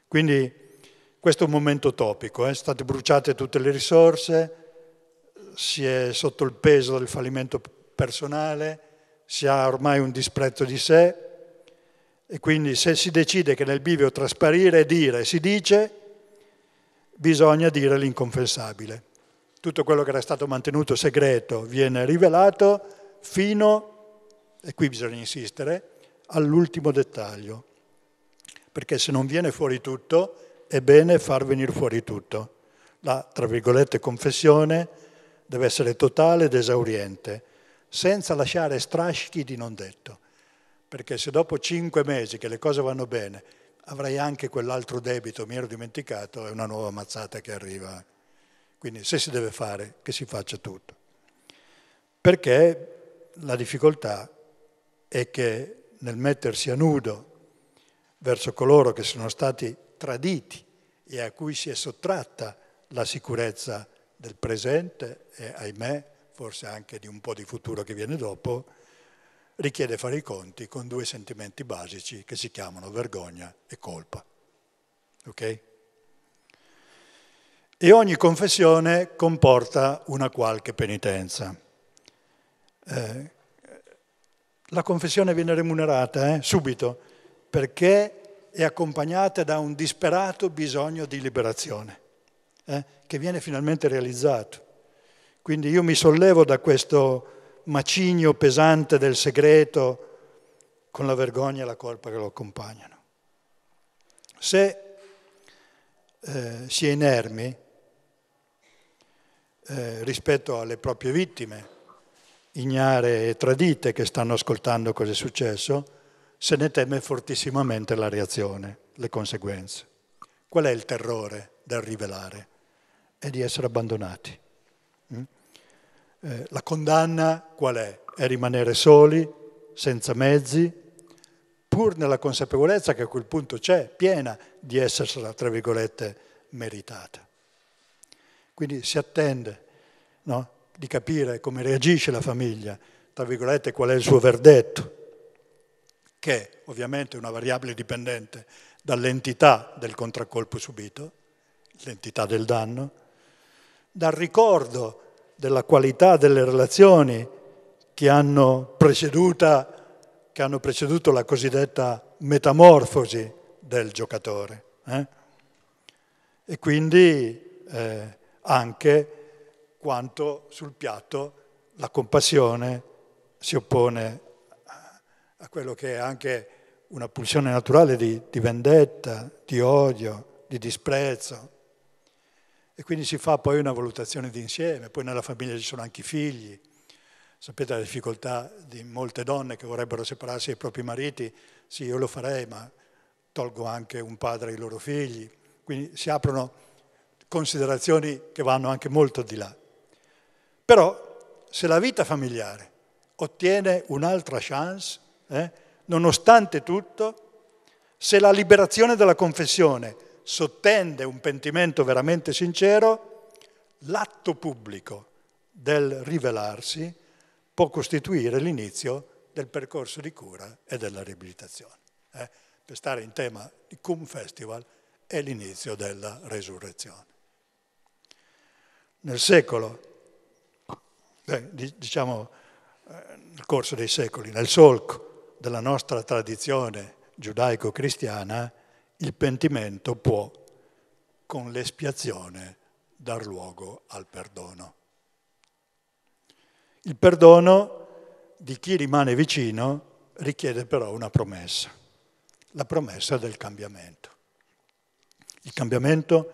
A: Quindi questo è un momento topico, eh? state bruciate tutte le risorse, si è sotto il peso del fallimento personale, si ha ormai un disprezzo di sé e quindi se si decide che nel bivio trasparire e dire si dice bisogna dire l'inconfessabile. Tutto quello che era stato mantenuto segreto viene rivelato fino, e qui bisogna insistere, all'ultimo dettaglio, perché se non viene fuori tutto è bene far venire fuori tutto. La, tra virgolette, confessione deve essere totale ed esauriente, senza lasciare strascichi di non detto, perché se dopo cinque mesi che le cose vanno bene, avrei anche quell'altro debito, mi ero dimenticato, è una nuova mazzata che arriva. Quindi se si deve fare, che si faccia tutto. Perché la difficoltà è che nel mettersi a nudo verso coloro che sono stati traditi e a cui si è sottratta la sicurezza del presente e ahimè forse anche di un po' di futuro che viene dopo, richiede fare i conti con due sentimenti basici che si chiamano vergogna e colpa. Ok? E ogni confessione comporta una qualche penitenza. Eh, la confessione viene remunerata eh, subito perché è accompagnata da un disperato bisogno di liberazione eh, che viene finalmente realizzato. Quindi io mi sollevo da questo macigno pesante del segreto con la vergogna e la colpa che lo accompagnano. Se eh, si è inermi eh, rispetto alle proprie vittime, ignare e tradite che stanno ascoltando cosa è successo, se ne teme fortissimamente la reazione, le conseguenze. Qual è il terrore del rivelare? È di essere abbandonati. Eh, la condanna qual è? È rimanere soli, senza mezzi, pur nella consapevolezza che a quel punto c'è, piena di essersela, tra virgolette, meritata. Quindi si attende no, di capire come reagisce la famiglia, tra virgolette, qual è il suo verdetto, che ovviamente è una variabile dipendente dall'entità del contraccolpo subito, l'entità del danno, dal ricordo della qualità delle relazioni che hanno, che hanno preceduto la cosiddetta metamorfosi del giocatore. Eh? E quindi eh, anche quanto sul piatto la compassione si oppone a quello che è anche una pulsione naturale di, di vendetta, di odio, di disprezzo, e quindi si fa poi una valutazione d'insieme, poi nella famiglia ci sono anche i figli. Sapete la difficoltà di molte donne che vorrebbero separarsi dai propri mariti? Sì, io lo farei, ma tolgo anche un padre ai loro figli. Quindi si aprono considerazioni che vanno anche molto di là. Però se la vita familiare ottiene un'altra chance, eh, nonostante tutto, se la liberazione della confessione sottende un pentimento veramente sincero, l'atto pubblico del rivelarsi può costituire l'inizio del percorso di cura e della riabilitazione. Eh? Per stare in tema di Cum Festival è l'inizio della resurrezione. Nel secolo, eh, diciamo eh, nel corso dei secoli, nel solco della nostra tradizione giudaico-cristiana, il pentimento può, con l'espiazione, dar luogo al perdono. Il perdono di chi rimane vicino richiede però una promessa, la promessa del cambiamento. Il cambiamento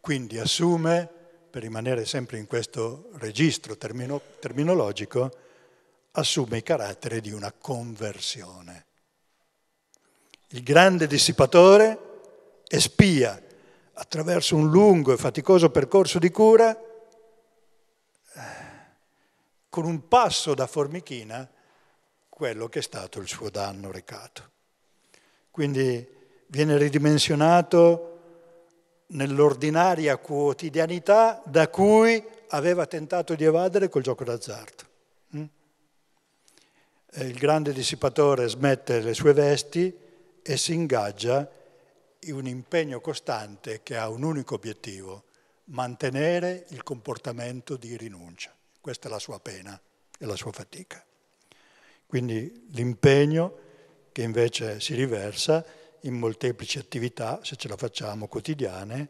A: quindi assume, per rimanere sempre in questo registro termino, terminologico, assume i caratteri di una conversione il grande dissipatore, spia attraverso un lungo e faticoso percorso di cura, eh, con un passo da formichina, quello che è stato il suo danno recato. Quindi viene ridimensionato nell'ordinaria quotidianità da cui aveva tentato di evadere col gioco d'azzardo. Mm? Eh, il grande dissipatore smette le sue vesti, e si ingaggia in un impegno costante che ha un unico obiettivo, mantenere il comportamento di rinuncia. Questa è la sua pena e la sua fatica. Quindi l'impegno che invece si riversa in molteplici attività, se ce la facciamo, quotidiane,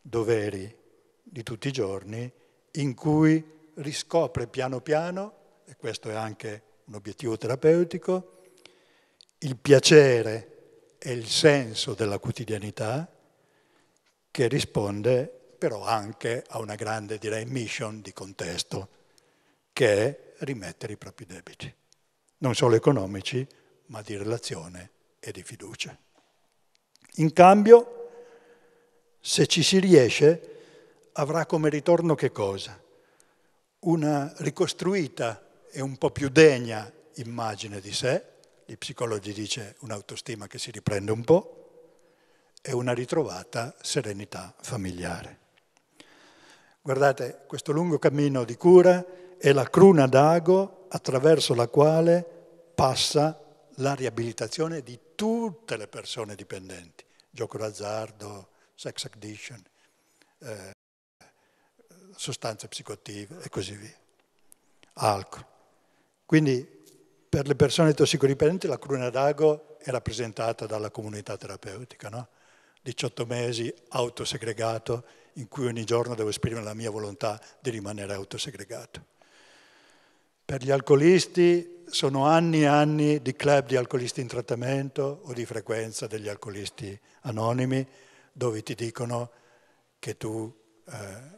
A: doveri di tutti i giorni, in cui riscopre piano piano, e questo è anche un obiettivo terapeutico, il piacere è il senso della quotidianità che risponde però anche a una grande, direi, mission di contesto, che è rimettere i propri debiti, non solo economici, ma di relazione e di fiducia. In cambio, se ci si riesce, avrà come ritorno che cosa? Una ricostruita e un po' più degna immagine di sé, gli psicologi dice un'autostima che si riprende un po' e una ritrovata serenità familiare. Guardate, questo lungo cammino di cura è la cruna d'ago attraverso la quale passa la riabilitazione di tutte le persone dipendenti, gioco d'azzardo, sex addiction, eh, sostanze psicoattive e così via, alcol. Quindi per le persone tossicodipendenti la cruna d'ago è rappresentata dalla comunità terapeutica, no? 18 mesi autosegregato in cui ogni giorno devo esprimere la mia volontà di rimanere autosegregato. Per gli alcolisti sono anni e anni di club di alcolisti in trattamento o di frequenza degli alcolisti anonimi dove ti dicono che tu eh,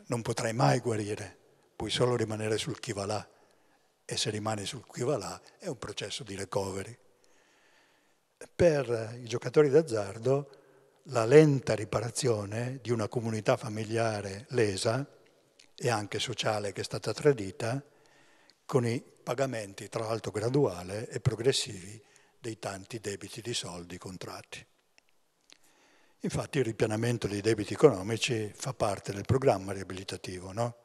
A: non potrai mai guarire, puoi solo rimanere sul chi va là e se rimane sul qui va là è un processo di recovery. Per i giocatori d'azzardo la lenta riparazione di una comunità familiare lesa e anche sociale che è stata tradita con i pagamenti tra l'altro graduale e progressivi dei tanti debiti di soldi contratti. Infatti il ripianamento dei debiti economici fa parte del programma riabilitativo, no?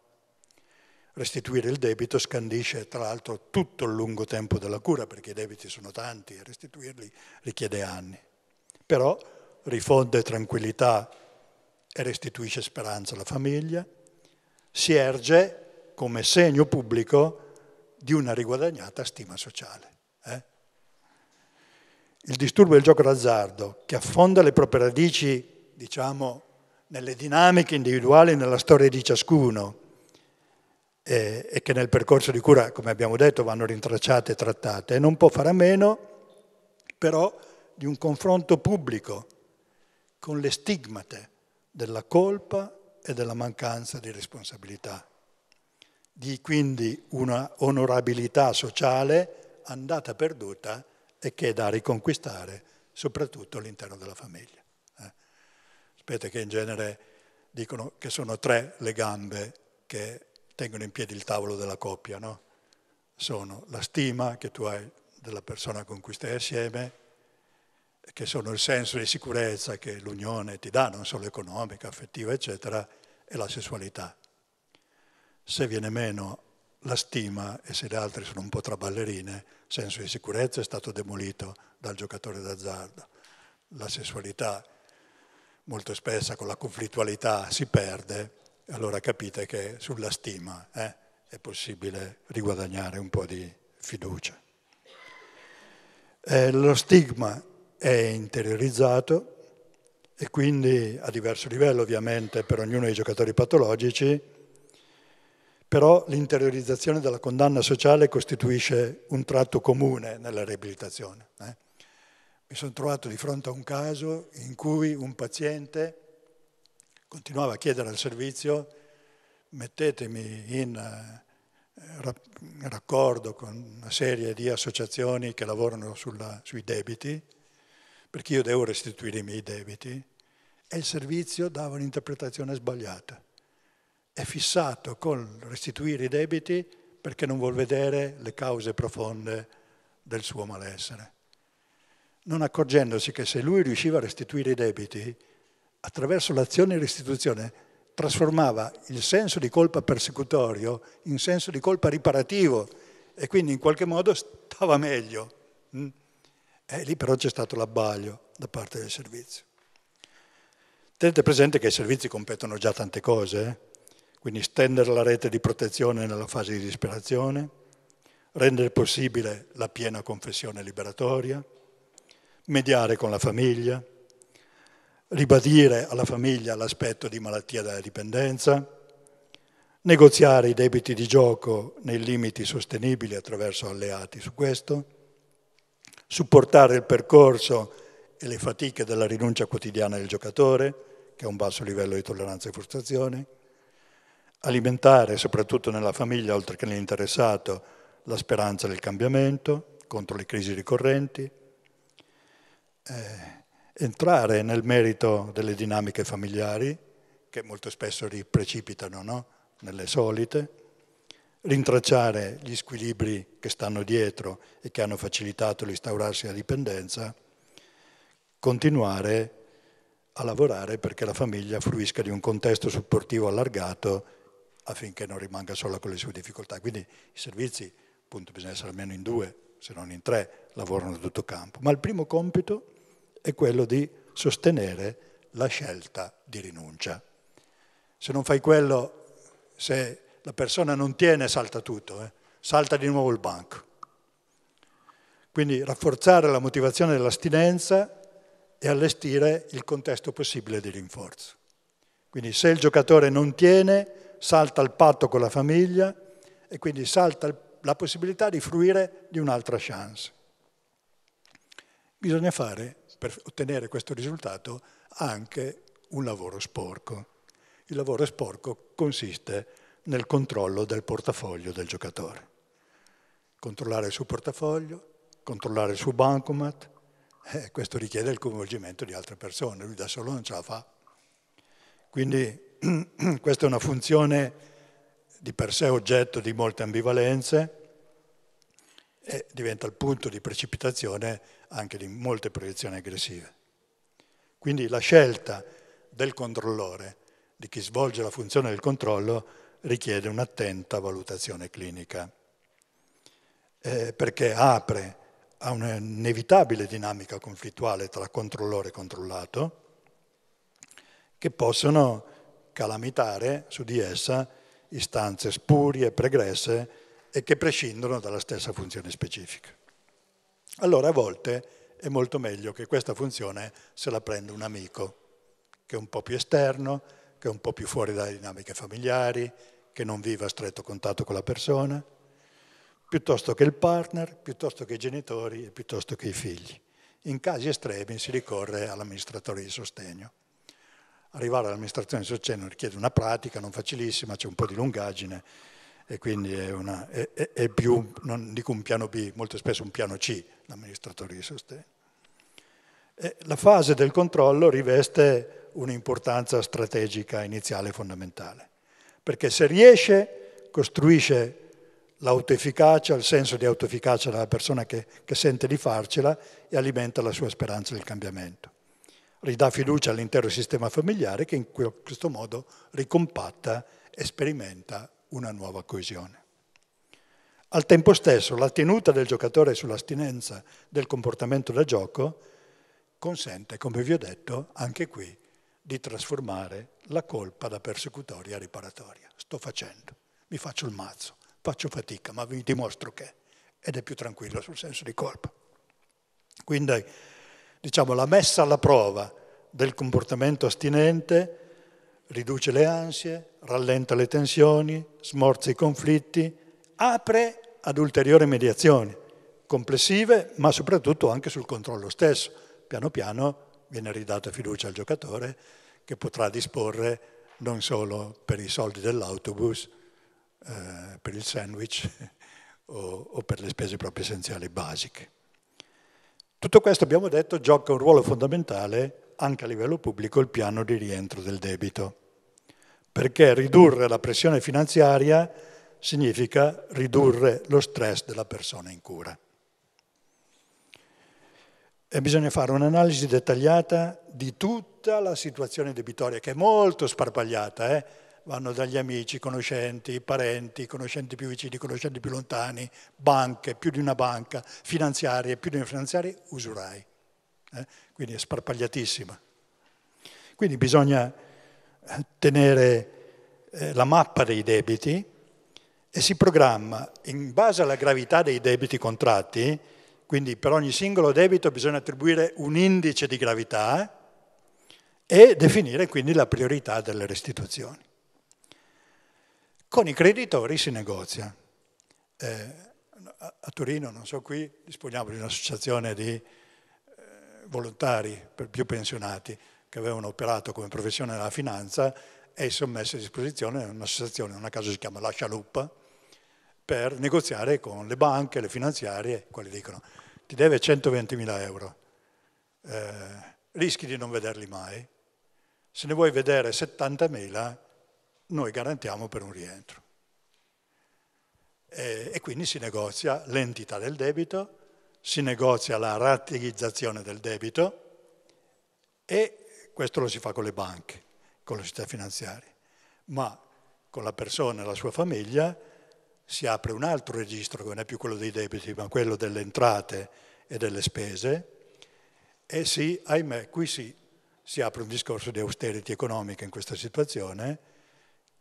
A: restituire il debito scandisce tra l'altro tutto il lungo tempo della cura, perché i debiti sono tanti e restituirli richiede anni. Però rifonde tranquillità e restituisce speranza alla famiglia, si erge come segno pubblico di una riguadagnata stima sociale. Eh? Il disturbo del gioco d'azzardo, che affonda le proprie radici, diciamo, nelle dinamiche individuali, nella storia di ciascuno, eh, e che nel percorso di cura, come abbiamo detto, vanno rintracciate e trattate. non può fare a meno però di un confronto pubblico con le stigmate della colpa e della mancanza di responsabilità. Di quindi una onorabilità sociale andata perduta e che è da riconquistare soprattutto all'interno della famiglia. Eh? Sapete che in genere dicono che sono tre le gambe che tengono in piedi il tavolo della coppia, no? Sono la stima che tu hai della persona con cui stai assieme, che sono il senso di sicurezza che l'unione ti dà, non solo economica, affettiva, eccetera, e la sessualità. Se viene meno la stima e se le altre sono un po' traballerine, il senso di sicurezza è stato demolito dal giocatore d'azzardo. La sessualità molto spesso con la conflittualità si perde allora capite che sulla stima eh, è possibile riguadagnare un po' di fiducia. Eh, lo stigma è interiorizzato e quindi a diverso livello ovviamente per ognuno dei giocatori patologici, però l'interiorizzazione della condanna sociale costituisce un tratto comune nella riabilitazione. Eh. Mi sono trovato di fronte a un caso in cui un paziente continuava a chiedere al servizio, mettetemi in eh, raccordo con una serie di associazioni che lavorano sulla, sui debiti, perché io devo restituire i miei debiti, e il servizio dava un'interpretazione sbagliata. È fissato col restituire i debiti perché non vuol vedere le cause profonde del suo malessere. Non accorgendosi che se lui riusciva a restituire i debiti, attraverso l'azione e restituzione, trasformava il senso di colpa persecutorio in senso di colpa riparativo e quindi in qualche modo stava meglio. Mm? E eh, lì però c'è stato l'abbaglio da parte del servizio. Tenete presente che i servizi competono già tante cose, eh? quindi stendere la rete di protezione nella fase di disperazione, rendere possibile la piena confessione liberatoria, mediare con la famiglia, ribadire alla famiglia l'aspetto di malattia della dipendenza, negoziare i debiti di gioco nei limiti sostenibili attraverso alleati su questo, supportare il percorso e le fatiche della rinuncia quotidiana del giocatore, che ha un basso livello di tolleranza e frustrazione, alimentare soprattutto nella famiglia, oltre che nell'interessato, la speranza del cambiamento contro le crisi ricorrenti, eh, entrare nel merito delle dinamiche familiari, che molto spesso riprecipitano no? nelle solite, rintracciare gli squilibri che stanno dietro e che hanno facilitato l'instaurarsi della dipendenza, continuare a lavorare perché la famiglia fruisca di un contesto supportivo allargato affinché non rimanga sola con le sue difficoltà. Quindi i servizi, appunto, bisogna essere almeno in due, se non in tre, lavorano da tutto campo. Ma il primo compito è quello di sostenere la scelta di rinuncia. Se non fai quello, se la persona non tiene, salta tutto, eh? salta di nuovo il banco. Quindi rafforzare la motivazione dell'astinenza e allestire il contesto possibile di rinforzo. Quindi se il giocatore non tiene, salta il patto con la famiglia e quindi salta la possibilità di fruire di un'altra chance. Bisogna fare per ottenere questo risultato anche un lavoro sporco. Il lavoro sporco consiste nel controllo del portafoglio del giocatore. Controllare il suo portafoglio, controllare il suo bancomat, eh, questo richiede il coinvolgimento di altre persone, lui da solo non ce la fa. Quindi questa è una funzione di per sé oggetto di molte ambivalenze e diventa il punto di precipitazione anche di molte proiezioni aggressive. Quindi la scelta del controllore, di chi svolge la funzione del controllo, richiede un'attenta valutazione clinica, eh, perché apre a un'inevitabile dinamica conflittuale tra controllore e controllato, che possono calamitare su di essa istanze spurie, pregresse e che prescindono dalla stessa funzione specifica allora a volte è molto meglio che questa funzione se la prenda un amico, che è un po' più esterno, che è un po' più fuori dalle dinamiche familiari, che non vive a stretto contatto con la persona, piuttosto che il partner, piuttosto che i genitori e piuttosto che i figli. In casi estremi si ricorre all'amministratore di sostegno. Arrivare all'amministrazione di sostegno richiede una pratica non facilissima, c'è un po' di lungaggine, e quindi è, una, è, è più, non dico un piano B, molto spesso un piano C l'amministratore di sostegno. E la fase del controllo riveste un'importanza strategica iniziale fondamentale, perché se riesce costruisce l'autoefficacia, il senso di autoefficacia della persona che, che, sente di farcela e alimenta la sua speranza del cambiamento. Ridà fiducia all'intero sistema familiare che in questo modo ricompatta e sperimenta una nuova coesione. Al tempo stesso la tenuta del giocatore sull'astinenza del comportamento da gioco consente, come vi ho detto, anche qui di trasformare la colpa da persecutoria a riparatoria. Sto facendo, mi faccio il mazzo, faccio fatica, ma vi dimostro che ed è più tranquillo sul senso di colpa. Quindi, diciamo, la messa alla prova del comportamento astinente riduce le ansie, rallenta le tensioni, smorza i conflitti, apre ad ulteriori mediazioni complessive, ma soprattutto anche sul controllo stesso. Piano piano viene ridata fiducia al giocatore che potrà disporre non solo per i soldi dell'autobus, eh, per il sandwich o, o per le spese proprio essenziali basiche. Tutto questo, abbiamo detto, gioca un ruolo fondamentale anche a livello pubblico il piano di rientro del debito, perché ridurre la pressione finanziaria significa ridurre lo stress della persona in cura. E bisogna fare un'analisi dettagliata di tutta la situazione debitoria, che è molto sparpagliata, eh? vanno dagli amici, conoscenti, parenti, conoscenti più vicini, conoscenti più lontani, banche, più di una banca, finanziarie, più di una finanziaria, usurai eh? quindi è sparpagliatissima. Quindi bisogna eh, tenere eh, la mappa dei debiti e si programma in base alla gravità dei debiti contratti, quindi per ogni singolo debito bisogna attribuire un indice di gravità e definire quindi la priorità delle restituzioni. Con i creditori si negozia. Eh, a Torino, non so qui, disponiamo di un'associazione di volontari, più pensionati, che avevano operato come professione nella finanza e si sono messi a disposizione un'associazione, in una casa si chiama La Scialuppa, per negoziare con le banche, le finanziarie, quali dicono ti deve 120.000 euro, eh, rischi di non vederli mai, se ne vuoi vedere 70.000 noi garantiamo per un rientro. E, eh, e quindi si negozia l'entità del debito, si negozia la rateizzazione del debito e questo lo si fa con le banche, con le società finanziarie, ma con la persona e la sua famiglia si apre un altro registro che non è più quello dei debiti, ma quello delle entrate e delle spese e sì, ahimè, qui sì, si apre un discorso di austerity economica in questa situazione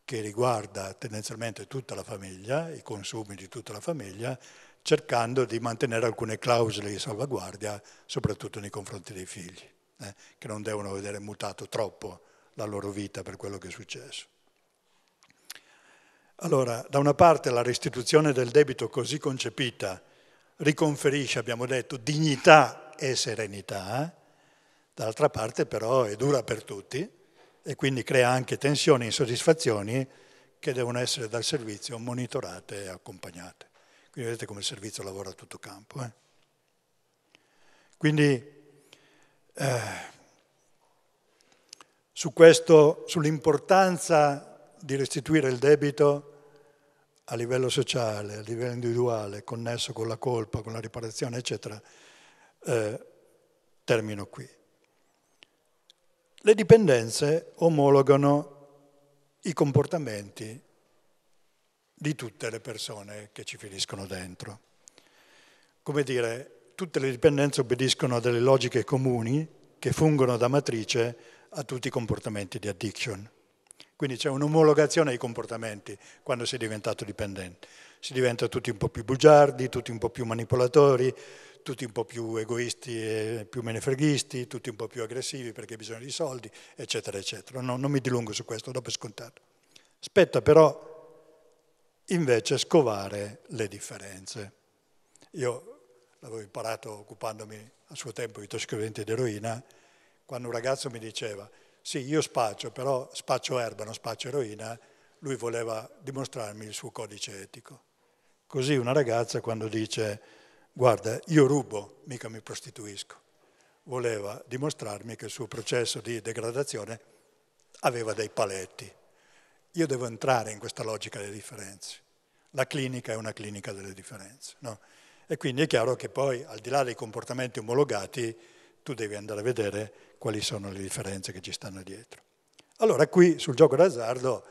A: che riguarda tendenzialmente tutta la famiglia, i consumi di tutta la famiglia cercando di mantenere alcune clausole di salvaguardia, soprattutto nei confronti dei figli, eh, che non devono vedere mutato troppo la loro vita per quello che è successo. Allora, da una parte la restituzione del debito così concepita riconferisce, abbiamo detto, dignità e serenità, dall'altra parte però è dura per tutti e quindi crea anche tensioni e insoddisfazioni che devono essere dal servizio monitorate e accompagnate. Quindi vedete come il servizio lavora a tutto campo. Eh? Quindi eh, su questo, sull'importanza di restituire il debito a livello sociale, a livello individuale, connesso con la colpa, con la riparazione, eccetera, eh, termino qui. Le dipendenze omologano i comportamenti di tutte le persone che ci finiscono dentro. Come dire, tutte le dipendenze obbediscono a delle logiche comuni che fungono da matrice a tutti i comportamenti di addiction. Quindi c'è un'omologazione ai comportamenti quando si è diventato dipendente. Si diventa tutti un po' più bugiardi, tutti un po' più manipolatori, tutti un po' più egoisti e più menefreghisti, tutti un po' più aggressivi perché hai bisogno di soldi, eccetera, eccetera. No, non mi dilungo su questo, do per scontato. Spetta però invece scovare le differenze. Io l'avevo imparato occupandomi a suo tempo di tossicodipendenti ed eroina, quando un ragazzo mi diceva sì, io spaccio, però spaccio erba, non spaccio eroina, lui voleva dimostrarmi il suo codice etico. Così una ragazza quando dice guarda, io rubo, mica mi prostituisco, voleva dimostrarmi che il suo processo di degradazione aveva dei paletti. Io devo entrare in questa logica delle differenze. La clinica è una clinica delle differenze. No? E quindi è chiaro che poi, al di là dei comportamenti omologati, tu devi andare a vedere quali sono le differenze che ci stanno dietro. Allora, qui sul gioco d'azzardo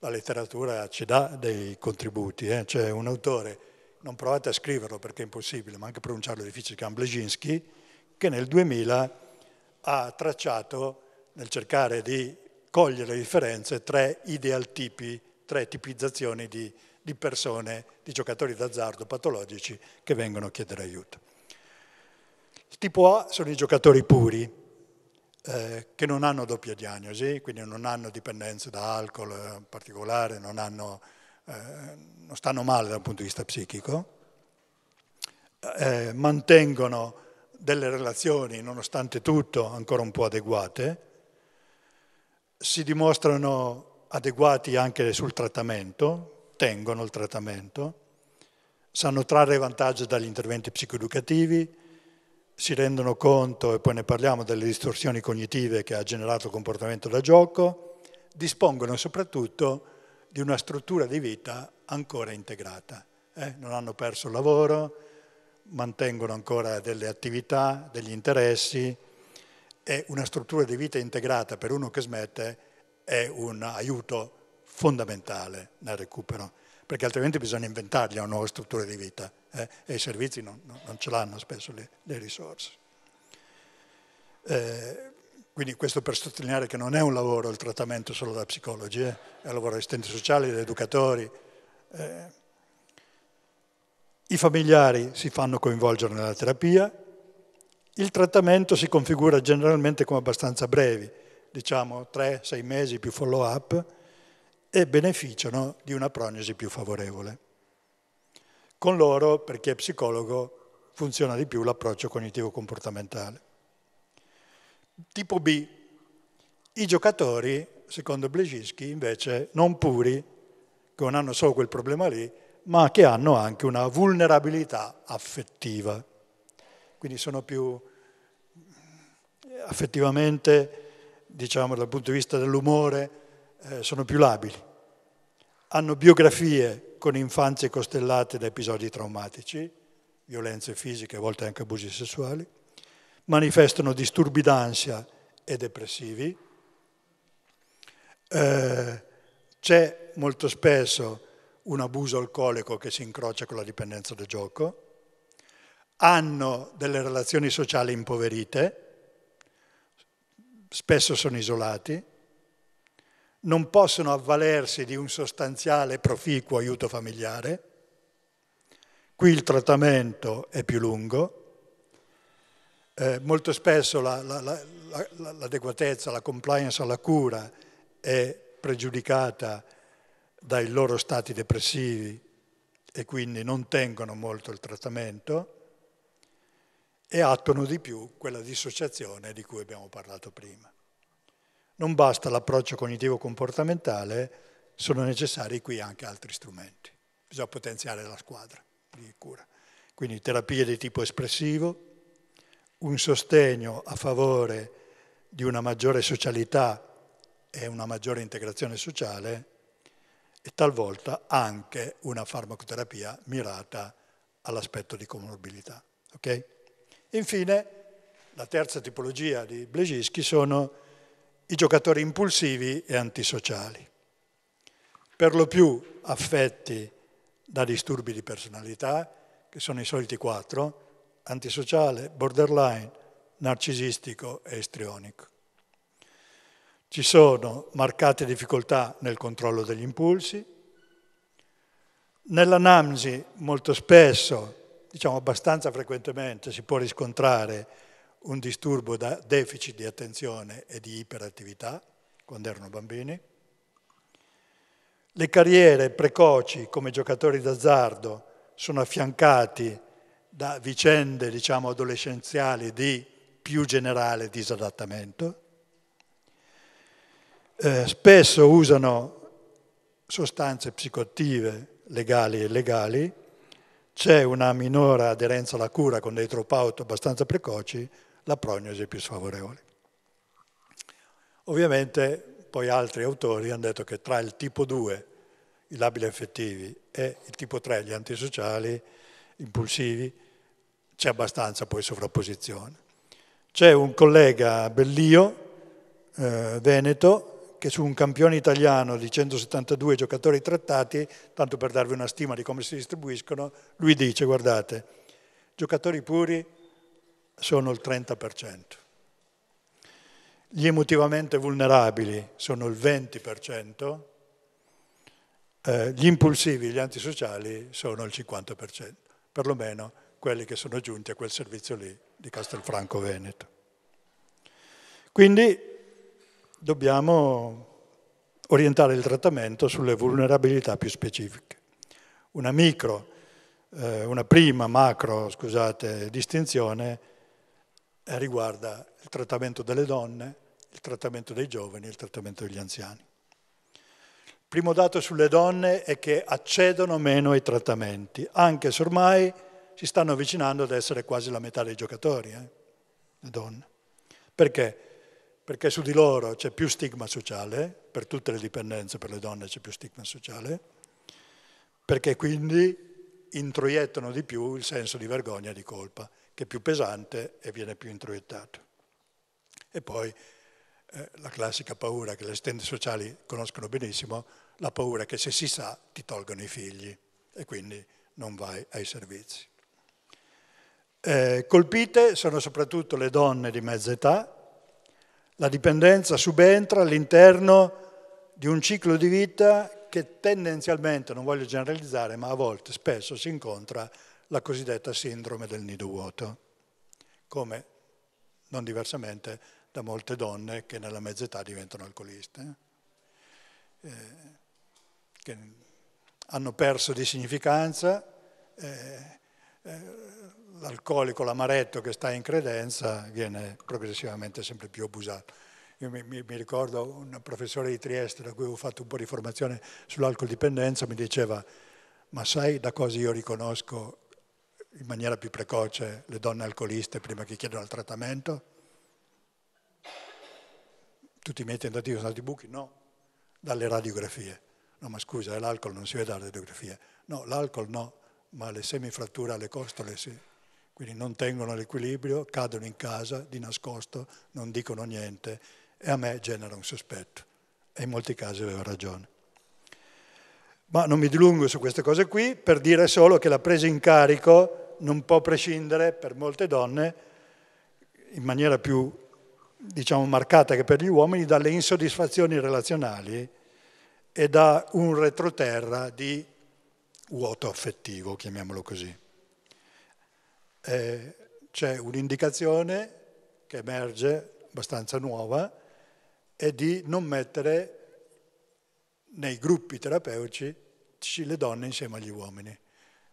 A: la letteratura ci dà dei contributi. Eh? C'è un autore, non provate a scriverlo perché è impossibile, ma anche pronunciarlo è difficile, che è che nel 2000 ha tracciato, nel cercare di cogliere le differenze tra idealtipi, tre tipizzazioni di, di persone, di giocatori d'azzardo patologici che vengono a chiedere aiuto. Il tipo A sono i giocatori puri, eh, che non hanno doppia diagnosi, quindi non hanno dipendenze da alcol in particolare, non, hanno, eh, non stanno male dal punto di vista psichico, eh, mantengono delle relazioni, nonostante tutto, ancora un po' adeguate, si dimostrano adeguati anche sul trattamento, tengono il trattamento, sanno trarre vantaggio dagli interventi psicoeducativi, si rendono conto, e poi ne parliamo, delle distorsioni cognitive che ha generato il comportamento da gioco, dispongono soprattutto di una struttura di vita ancora integrata. Eh? Non hanno perso il lavoro, mantengono ancora delle attività, degli interessi, e una struttura di vita integrata per uno che smette è un aiuto fondamentale nel recupero, perché altrimenti bisogna inventargli una nuova struttura di vita eh, e i servizi non, non, ce l'hanno spesso le, le risorse. Eh, quindi questo per sottolineare che non è un lavoro il trattamento solo da psicologi, eh, è un lavoro di assistenti sociali, di educatori. Eh. I familiari si fanno coinvolgere nella terapia, il trattamento si configura generalmente come abbastanza brevi, diciamo 3-6 mesi più follow-up, e beneficiano di una prognosi più favorevole. Con loro, per chi è psicologo, funziona di più l'approccio cognitivo-comportamentale. Tipo B. I giocatori, secondo Blegischi, invece, non puri, che non hanno solo quel problema lì, ma che hanno anche una vulnerabilità affettiva. Quindi sono più affettivamente, diciamo dal punto di vista dell'umore, eh, sono più labili. Hanno biografie con infanzie costellate da episodi traumatici, violenze fisiche, a volte anche abusi sessuali, manifestano disturbi d'ansia e depressivi. Eh, c'è molto spesso un abuso alcolico che si incrocia con la dipendenza da gioco, hanno delle relazioni sociali impoverite, spesso sono isolati, non possono avvalersi di un sostanziale proficuo aiuto familiare, qui il trattamento è più lungo, eh, molto spesso la, la, la, l'adeguatezza, la compliance alla cura è pregiudicata dai loro stati depressivi e quindi non tengono molto il trattamento e attuano di più quella dissociazione di cui abbiamo parlato prima. Non basta l'approccio cognitivo-comportamentale, sono necessari qui anche altri strumenti. Bisogna potenziare la squadra di cura. Quindi terapie di tipo espressivo, un sostegno a favore di una maggiore socialità e una maggiore integrazione sociale e talvolta anche una farmacoterapia mirata all'aspetto di comorbilità. Okay? Infine, la terza tipologia di Blegischi sono i giocatori impulsivi e antisociali, per lo più affetti da disturbi di personalità, che sono i soliti quattro, antisociale, borderline, narcisistico e estrionico. Ci sono marcate difficoltà nel controllo degli impulsi, nell'anamnesi molto spesso diciamo, abbastanza frequentemente si può riscontrare un disturbo da deficit di attenzione e di iperattività quando erano bambini. Le carriere precoci come giocatori d'azzardo sono affiancati da vicende diciamo, adolescenziali di più generale disadattamento. Eh, spesso usano sostanze psicoattive legali e illegali c'è una minore aderenza alla cura con dei drop-out abbastanza precoci, la prognosi è più sfavorevole. Ovviamente poi altri autori hanno detto che tra il tipo 2, i labili affettivi, e il tipo 3, gli antisociali, impulsivi, c'è abbastanza poi sovrapposizione. C'è un collega Bellio, eh, Veneto, che su un campione italiano di 172 giocatori trattati, tanto per darvi una stima di come si distribuiscono, lui dice, guardate, giocatori puri sono il 30%, gli emotivamente vulnerabili sono il 20%, eh, gli impulsivi, gli antisociali sono il 50%, perlomeno quelli che sono giunti a quel servizio lì di Castelfranco Veneto. Quindi dobbiamo orientare il trattamento sulle vulnerabilità più specifiche. Una micro, eh, una prima macro, scusate, distinzione eh, riguarda il trattamento delle donne, il trattamento dei giovani e il trattamento degli anziani. Il primo dato sulle donne è che accedono meno ai trattamenti, anche se ormai si stanno avvicinando ad essere quasi la metà dei giocatori, eh, le donne. Perché? perché su di loro c'è più stigma sociale, per tutte le dipendenze, per le donne c'è più stigma sociale, perché quindi introiettano di più il senso di vergogna e di colpa, che è più pesante e viene più introiettato. E poi eh, la classica paura che le stende sociali conoscono benissimo, la paura che se si sa ti tolgono i figli e quindi non vai ai servizi. Eh, colpite sono soprattutto le donne di mezza età, la dipendenza subentra all'interno di un ciclo di vita che tendenzialmente, non voglio generalizzare, ma a volte spesso si incontra la cosiddetta sindrome del nido vuoto, come non diversamente da molte donne che nella mezza età diventano alcoliste, eh, che hanno perso di significanza, eh, eh, l'alcolico, l'amaretto che sta in credenza viene progressivamente sempre più abusato. Io mi, mi, mi ricordo un professore di Trieste da cui ho fatto un po' di formazione sull'alcol dipendenza, mi diceva, ma sai da cosa io riconosco in maniera più precoce le donne alcoliste prima che chiedano il trattamento? Tutti i miei tentativi sono stati buchi? No, dalle radiografie. No, ma scusa, eh, l'alcol non si vede dalle radiografie. No, l'alcol no, ma le semifratture alle costole sì quindi non tengono l'equilibrio, cadono in casa di nascosto, non dicono niente e a me genera un sospetto e in molti casi aveva ragione. Ma non mi dilungo su queste cose qui per dire solo che la presa in carico non può prescindere per molte donne, in maniera più diciamo, marcata che per gli uomini, dalle insoddisfazioni relazionali e da un retroterra di vuoto affettivo, chiamiamolo così eh, c'è un'indicazione che emerge abbastanza nuova è di non mettere nei gruppi terapeutici le donne insieme agli uomini.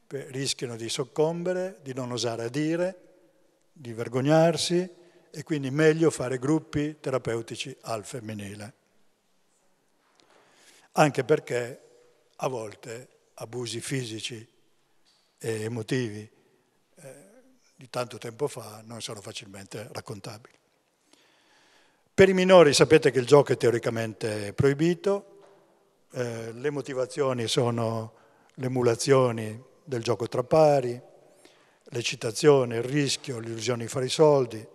A: Rischiano di soccombere, di non osare a dire, di vergognarsi e quindi meglio fare gruppi terapeutici al femminile. Anche perché a volte abusi fisici e emotivi di tanto tempo fa non sono facilmente raccontabili. Per i minori sapete che il gioco è teoricamente proibito, eh, le motivazioni sono le emulazioni del gioco tra pari, l'eccitazione, il rischio, l'illusione di fare i soldi.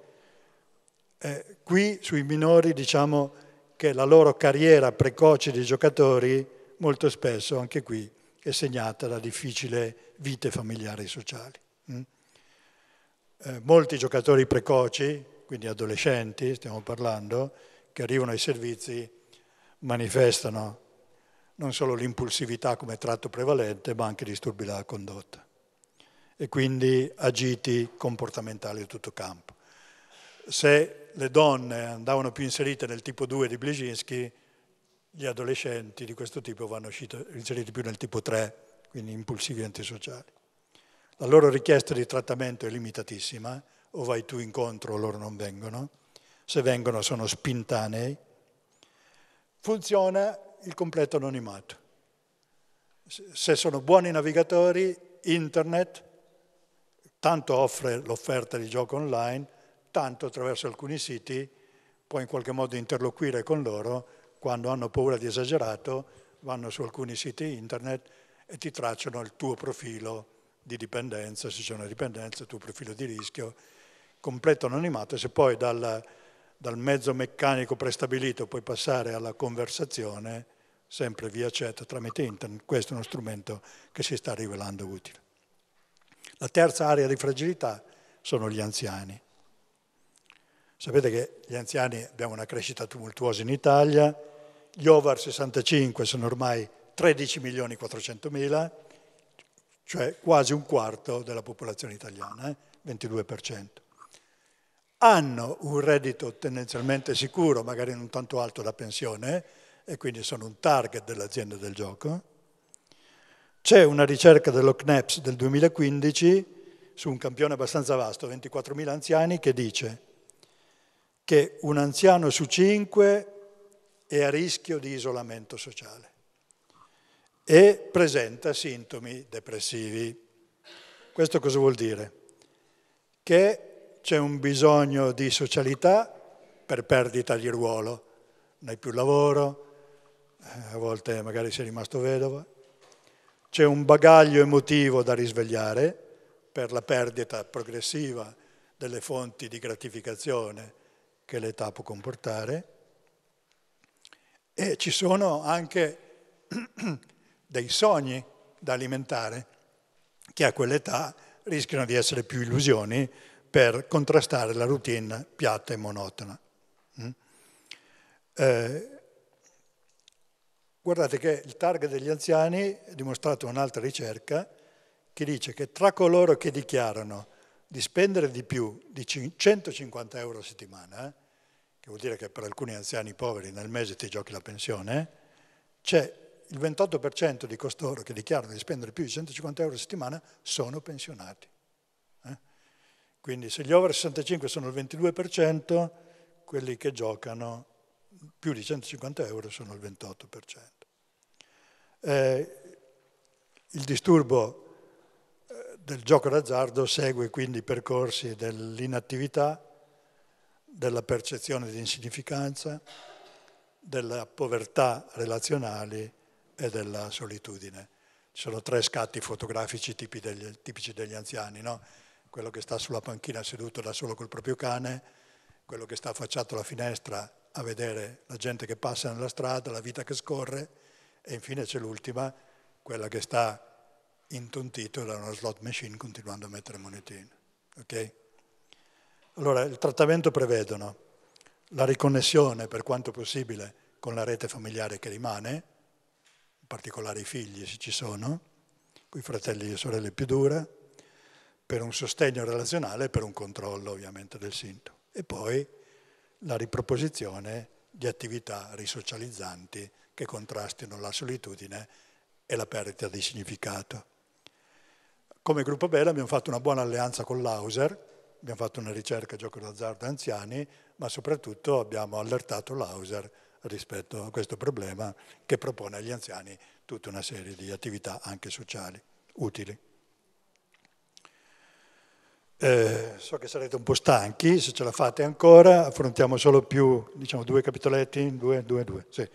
A: Eh, qui sui minori diciamo che la loro carriera precoce di giocatori molto spesso anche qui è segnata da difficili vite familiari e sociali. Mm? eh, molti giocatori precoci, quindi adolescenti stiamo parlando, che arrivano ai servizi manifestano non solo l'impulsività come tratto prevalente, ma anche disturbi della condotta e quindi agiti comportamentali di tutto campo. Se le donne andavano più inserite nel tipo 2 di Blizinski, gli adolescenti di questo tipo vanno inseriti più nel tipo 3, quindi impulsivi antisociali la loro richiesta di trattamento è limitatissima, o vai tu incontro o loro non vengono, se vengono sono spintanei. Funziona il completo anonimato. Se sono buoni navigatori, internet tanto offre l'offerta di gioco online, tanto attraverso alcuni siti puoi in qualche modo interloquire con loro quando hanno paura di esagerato, vanno su alcuni siti internet e ti tracciano il tuo profilo di dipendenza, se c'è una dipendenza, il tuo profilo di rischio, completo anonimato, se poi dal, dal mezzo meccanico prestabilito puoi passare alla conversazione, sempre via chat tramite internet, questo è uno strumento che si sta rivelando utile. La terza area di fragilità sono gli anziani. Sapete che gli anziani abbiamo una crescita tumultuosa in Italia, gli over 65 sono ormai 13 milioni 400 mila, cioè quasi un quarto della popolazione italiana, eh? 22%. Hanno un reddito tendenzialmente sicuro, magari non tanto alto da pensione, eh, e quindi sono un target dell'azienda del gioco. C'è una ricerca dell'OCNEPS del 2015 su un campione abbastanza vasto, 24.000 anziani, che dice che un anziano su cinque è a rischio di isolamento sociale e presenta sintomi depressivi. Questo cosa vuol dire? Che c'è un bisogno di socialità per perdita di ruolo, non hai più lavoro, eh, a volte magari sei rimasto vedovo, c'è un bagaglio emotivo da risvegliare per la perdita progressiva delle fonti di gratificazione che l'età può comportare e ci sono anche dei sogni da alimentare, che a quell'età rischiano di essere più illusioni per contrastare la routine piatta e monotona. Mm? Eh, guardate che il target degli anziani è dimostrato in un'altra ricerca che dice che tra coloro che dichiarano di spendere di più di 150 euro a settimana, che vuol dire che per alcuni anziani poveri nel mese ti giochi la pensione, c'è il 28% di costoro che dichiarano di spendere più di 150 euro a settimana sono pensionati. Eh? Quindi se gli over 65 sono il 22%, quelli che giocano più di 150 euro sono il 28%. Eh, il disturbo eh, del gioco d'azzardo segue quindi i percorsi dell'inattività, della percezione di insignificanza, della povertà relazionale e della solitudine. Ci sono tre scatti fotografici degli, tipici degli anziani, no? quello che sta sulla panchina seduto da solo col proprio cane, quello che sta affacciato alla finestra a vedere la gente che passa nella strada, la vita che scorre e infine c'è l'ultima, quella che sta intontito da una slot machine continuando a mettere monetine. Okay? Allora, il trattamento prevedono la riconnessione per quanto possibile con la rete familiare che rimane, particolare i figli se ci sono, con i fratelli e sorelle più dura, per un sostegno relazionale e per un controllo ovviamente del sintomo. E poi la riproposizione di attività risocializzanti che contrastino la solitudine e la perdita di significato. Come gruppo Bella abbiamo fatto una buona alleanza con l'Auser, abbiamo fatto una ricerca gioco d'azzardo anziani, ma soprattutto abbiamo allertato l'Auser rispetto a questo problema che propone agli anziani tutta una serie di attività anche sociali utili. Eh, so che sarete un po' stanchi, se ce la fate ancora affrontiamo solo più, diciamo, due capitoletti, due, due, due, sì.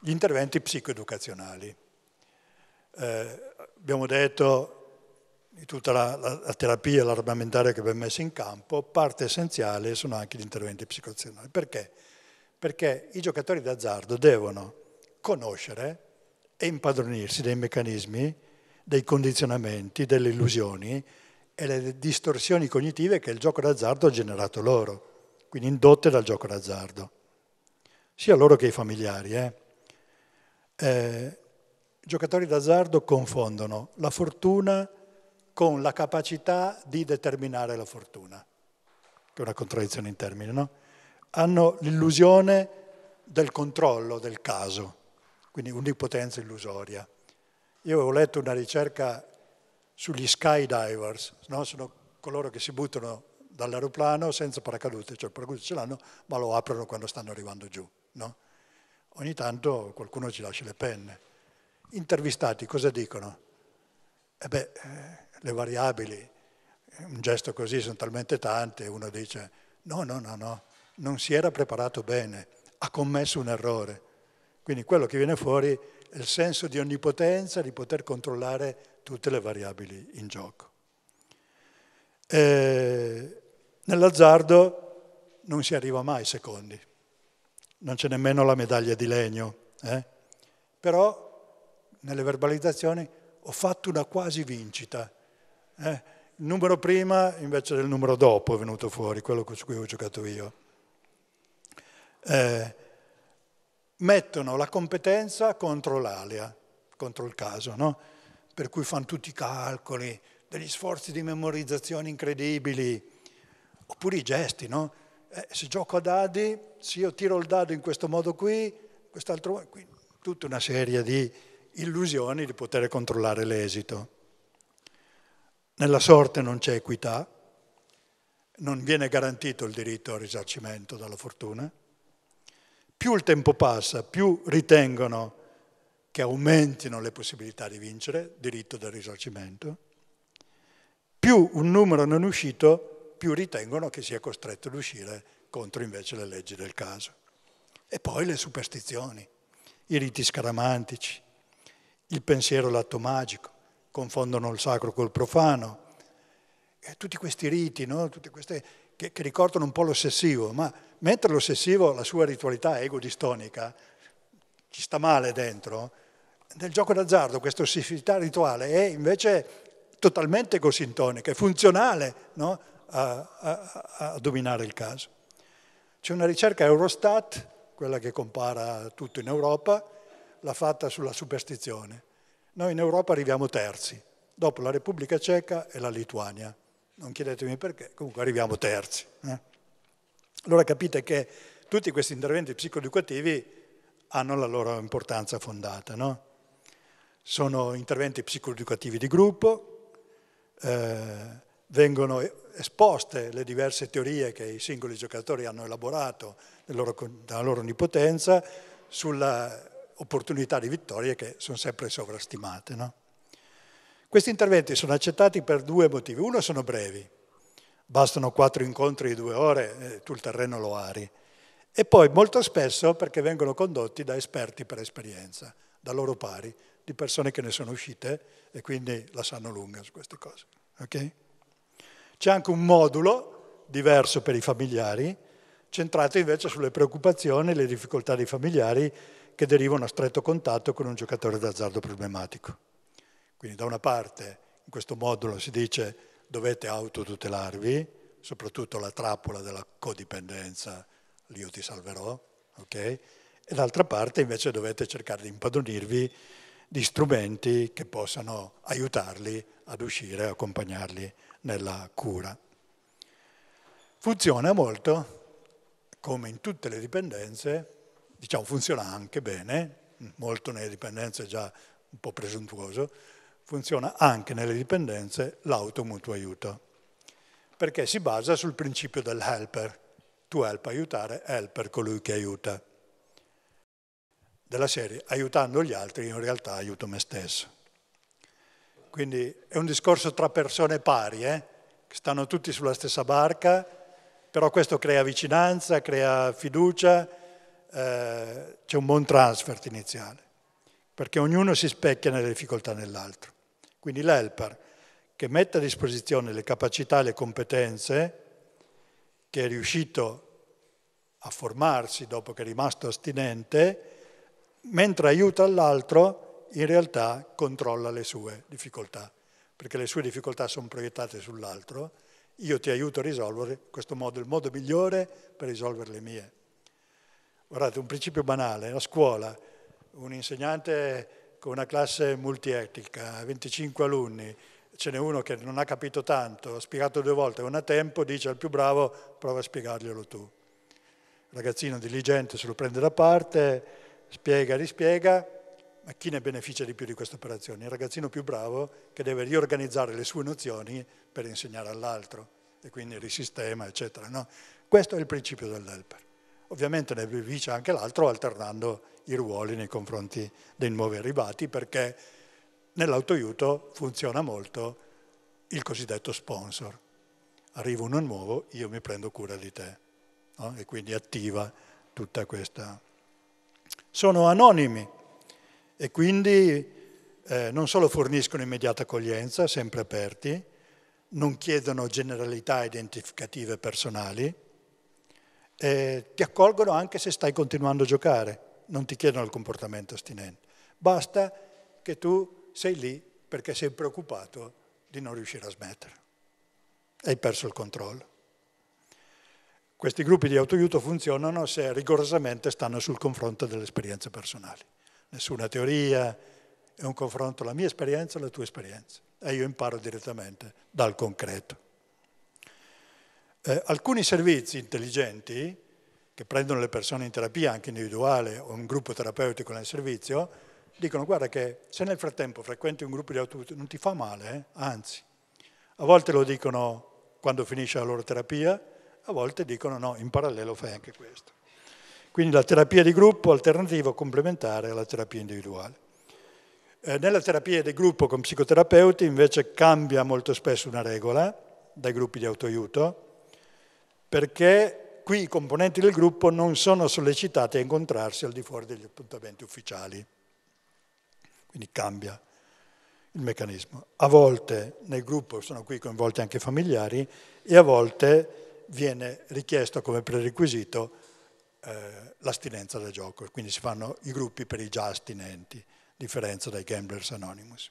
A: Gli interventi psicoeducazionali. Eh, abbiamo detto di tutta la, la, la terapia, l'armamentario che abbiamo messo in campo, parte essenziale sono anche gli interventi psicoeducazionali. Perché? perché i giocatori d'azzardo devono conoscere e impadronirsi dei meccanismi, dei condizionamenti, delle illusioni e le distorsioni cognitive che il gioco d'azzardo ha generato loro, quindi indotte dal gioco d'azzardo, sia loro che i familiari. Eh. Eh, I giocatori d'azzardo confondono la fortuna con la capacità di determinare la fortuna, che è una contraddizione in termini, no? hanno l'illusione del controllo del caso, quindi un'impotenza illusoria. Io avevo letto una ricerca sugli skydivers, no? sono coloro che si buttano dall'aeroplano senza paracadute, cioè il paracadute ce l'hanno, ma lo aprono quando stanno arrivando giù. No? Ogni tanto qualcuno ci lascia le penne. Intervistati cosa dicono? E eh beh, eh, le variabili, un gesto così sono talmente tante, uno dice no, no, no, no, non si era preparato bene, ha commesso un errore. Quindi quello che viene fuori è il senso di onnipotenza, di poter controllare tutte le variabili in gioco. E nell'azzardo non si arriva mai secondi, non c'è nemmeno la medaglia di legno, eh? però nelle verbalizzazioni ho fatto una quasi vincita. Eh? Il numero prima invece del numero dopo è venuto fuori, quello su cui ho giocato io eh, mettono la competenza contro l'alea, contro il caso, no? per cui fanno tutti i calcoli, degli sforzi di memorizzazione incredibili, oppure i gesti, no? eh, se gioco a dadi, se io tiro il dado in questo modo qui, quest'altro modo qui, tutta una serie di illusioni di poter controllare l'esito. Nella sorte non c'è equità, non viene garantito il diritto al risarcimento dalla fortuna, più il tempo passa, più ritengono che aumentino le possibilità di vincere, diritto del risarcimento, più un numero non uscito, più ritengono che sia costretto ad uscire contro invece le leggi del caso. E poi le superstizioni, i riti scaramantici, il pensiero l'atto magico, confondono il sacro col profano, e tutti questi riti, no? tutte queste che, che ricordano un po' l'ossessivo, ma mentre l'ossessivo, la sua ritualità ego-distonica, ci sta male dentro, nel gioco d'azzardo questa ossessività rituale è invece totalmente egosintonica, è funzionale no? a, a, a dominare il caso. C'è una ricerca Eurostat, quella che compara tutto in Europa, l'ha fatta sulla superstizione. Noi in Europa arriviamo terzi, dopo la Repubblica Ceca e la Lituania non chiedetemi perché, comunque arriviamo terzi. Eh? Allora capite che tutti questi interventi psicoeducativi hanno la loro importanza fondata. No? Sono interventi psicoeducativi di gruppo, eh, vengono esposte le diverse teorie che i singoli giocatori hanno elaborato loro, dalla loro onnipotenza sulla opportunità di vittorie che sono sempre sovrastimate. No? Questi interventi sono accettati per due motivi. Uno, sono brevi, bastano quattro incontri di due ore, tu il terreno lo ari. E poi molto spesso perché vengono condotti da esperti per esperienza, da loro pari, di persone che ne sono uscite e quindi la sanno lunga su queste cose. Okay? C'è anche un modulo diverso per i familiari, centrato invece sulle preoccupazioni e le difficoltà dei familiari che derivano a stretto contatto con un giocatore d'azzardo problematico. Quindi da una parte in questo modulo si dice dovete autotutelarvi, soprattutto la trappola della codipendenza, io ti salverò, ok? E d'altra parte invece dovete cercare di impadronirvi di strumenti che possano aiutarli ad uscire, accompagnarli nella cura. Funziona molto, come in tutte le dipendenze, diciamo funziona anche bene, molto nelle dipendenze è già un po' presuntuoso, funziona anche nelle dipendenze l'auto mutuo aiuto, perché si basa sul principio del helper, Tu help aiutare, helper colui che aiuta. Della serie, aiutando gli altri in realtà aiuto me stesso. Quindi è un discorso tra persone pari, eh? che stanno tutti sulla stessa barca, però questo crea vicinanza, crea fiducia, eh, c'è un buon transfert iniziale, perché ognuno si specchia nelle difficoltà dell'altro. Quindi l'helper che mette a disposizione le capacità e le competenze, che è riuscito a formarsi dopo che è rimasto astinente, mentre aiuta l'altro in realtà controlla le sue difficoltà, perché le sue difficoltà sono proiettate sull'altro, io ti aiuto a risolvere questo modo, il modo migliore per risolvere le mie. Guardate, un principio banale, la scuola, un insegnante con ecco, una classe multietnica, 25 alunni, ce n'è uno che non ha capito tanto, ha spiegato due volte, non ha tempo, dice al più bravo prova a spiegarglielo tu. Il ragazzino diligente se lo prende da parte, spiega, rispiega, ma chi ne beneficia di più di questa operazione? Il ragazzino più bravo che deve riorganizzare le sue nozioni per insegnare all'altro e quindi risistema, eccetera. No? Questo è il principio dell'helper. Ovviamente ne beneficia anche l'altro alternando i ruoli nei confronti dei nuovi arrivati perché nell'autoaiuto funziona molto il cosiddetto sponsor. Arriva uno nuovo, io mi prendo cura di te. No? E quindi attiva tutta questa... Sono anonimi e quindi eh, non solo forniscono immediata accoglienza, sempre aperti, non chiedono generalità identificative personali, eh, ti accolgono anche se stai continuando a giocare non ti chiedono il comportamento astinente, basta che tu sei lì perché sei preoccupato di non riuscire a smettere. Hai perso il controllo. Questi gruppi di autoaiuto funzionano se rigorosamente stanno sul confronto delle esperienze personali. Nessuna teoria, è un confronto la mia esperienza e la tua esperienza. E io imparo direttamente dal concreto. Eh, alcuni servizi intelligenti che prendono le persone in terapia, anche individuale o in gruppo terapeutico nel servizio, dicono guarda che se nel frattempo frequenti un gruppo di autotutti non ti fa male, eh? anzi. A volte lo dicono quando finisce la loro terapia, a volte dicono no, in parallelo fai anche questo. Quindi la terapia di gruppo alternativa complementare alla terapia individuale. Eh, nella terapia di gruppo con psicoterapeuti invece cambia molto spesso una regola dai gruppi di autoaiuto perché qui i componenti del gruppo non sono sollecitati a incontrarsi al di fuori degli appuntamenti ufficiali. Quindi cambia il meccanismo. A volte nel gruppo sono qui coinvolti anche i familiari e a volte viene richiesto come prerequisito eh, l'astinenza da gioco, quindi si fanno i gruppi per i già astinenti, a differenza dai Gamblers Anonymous.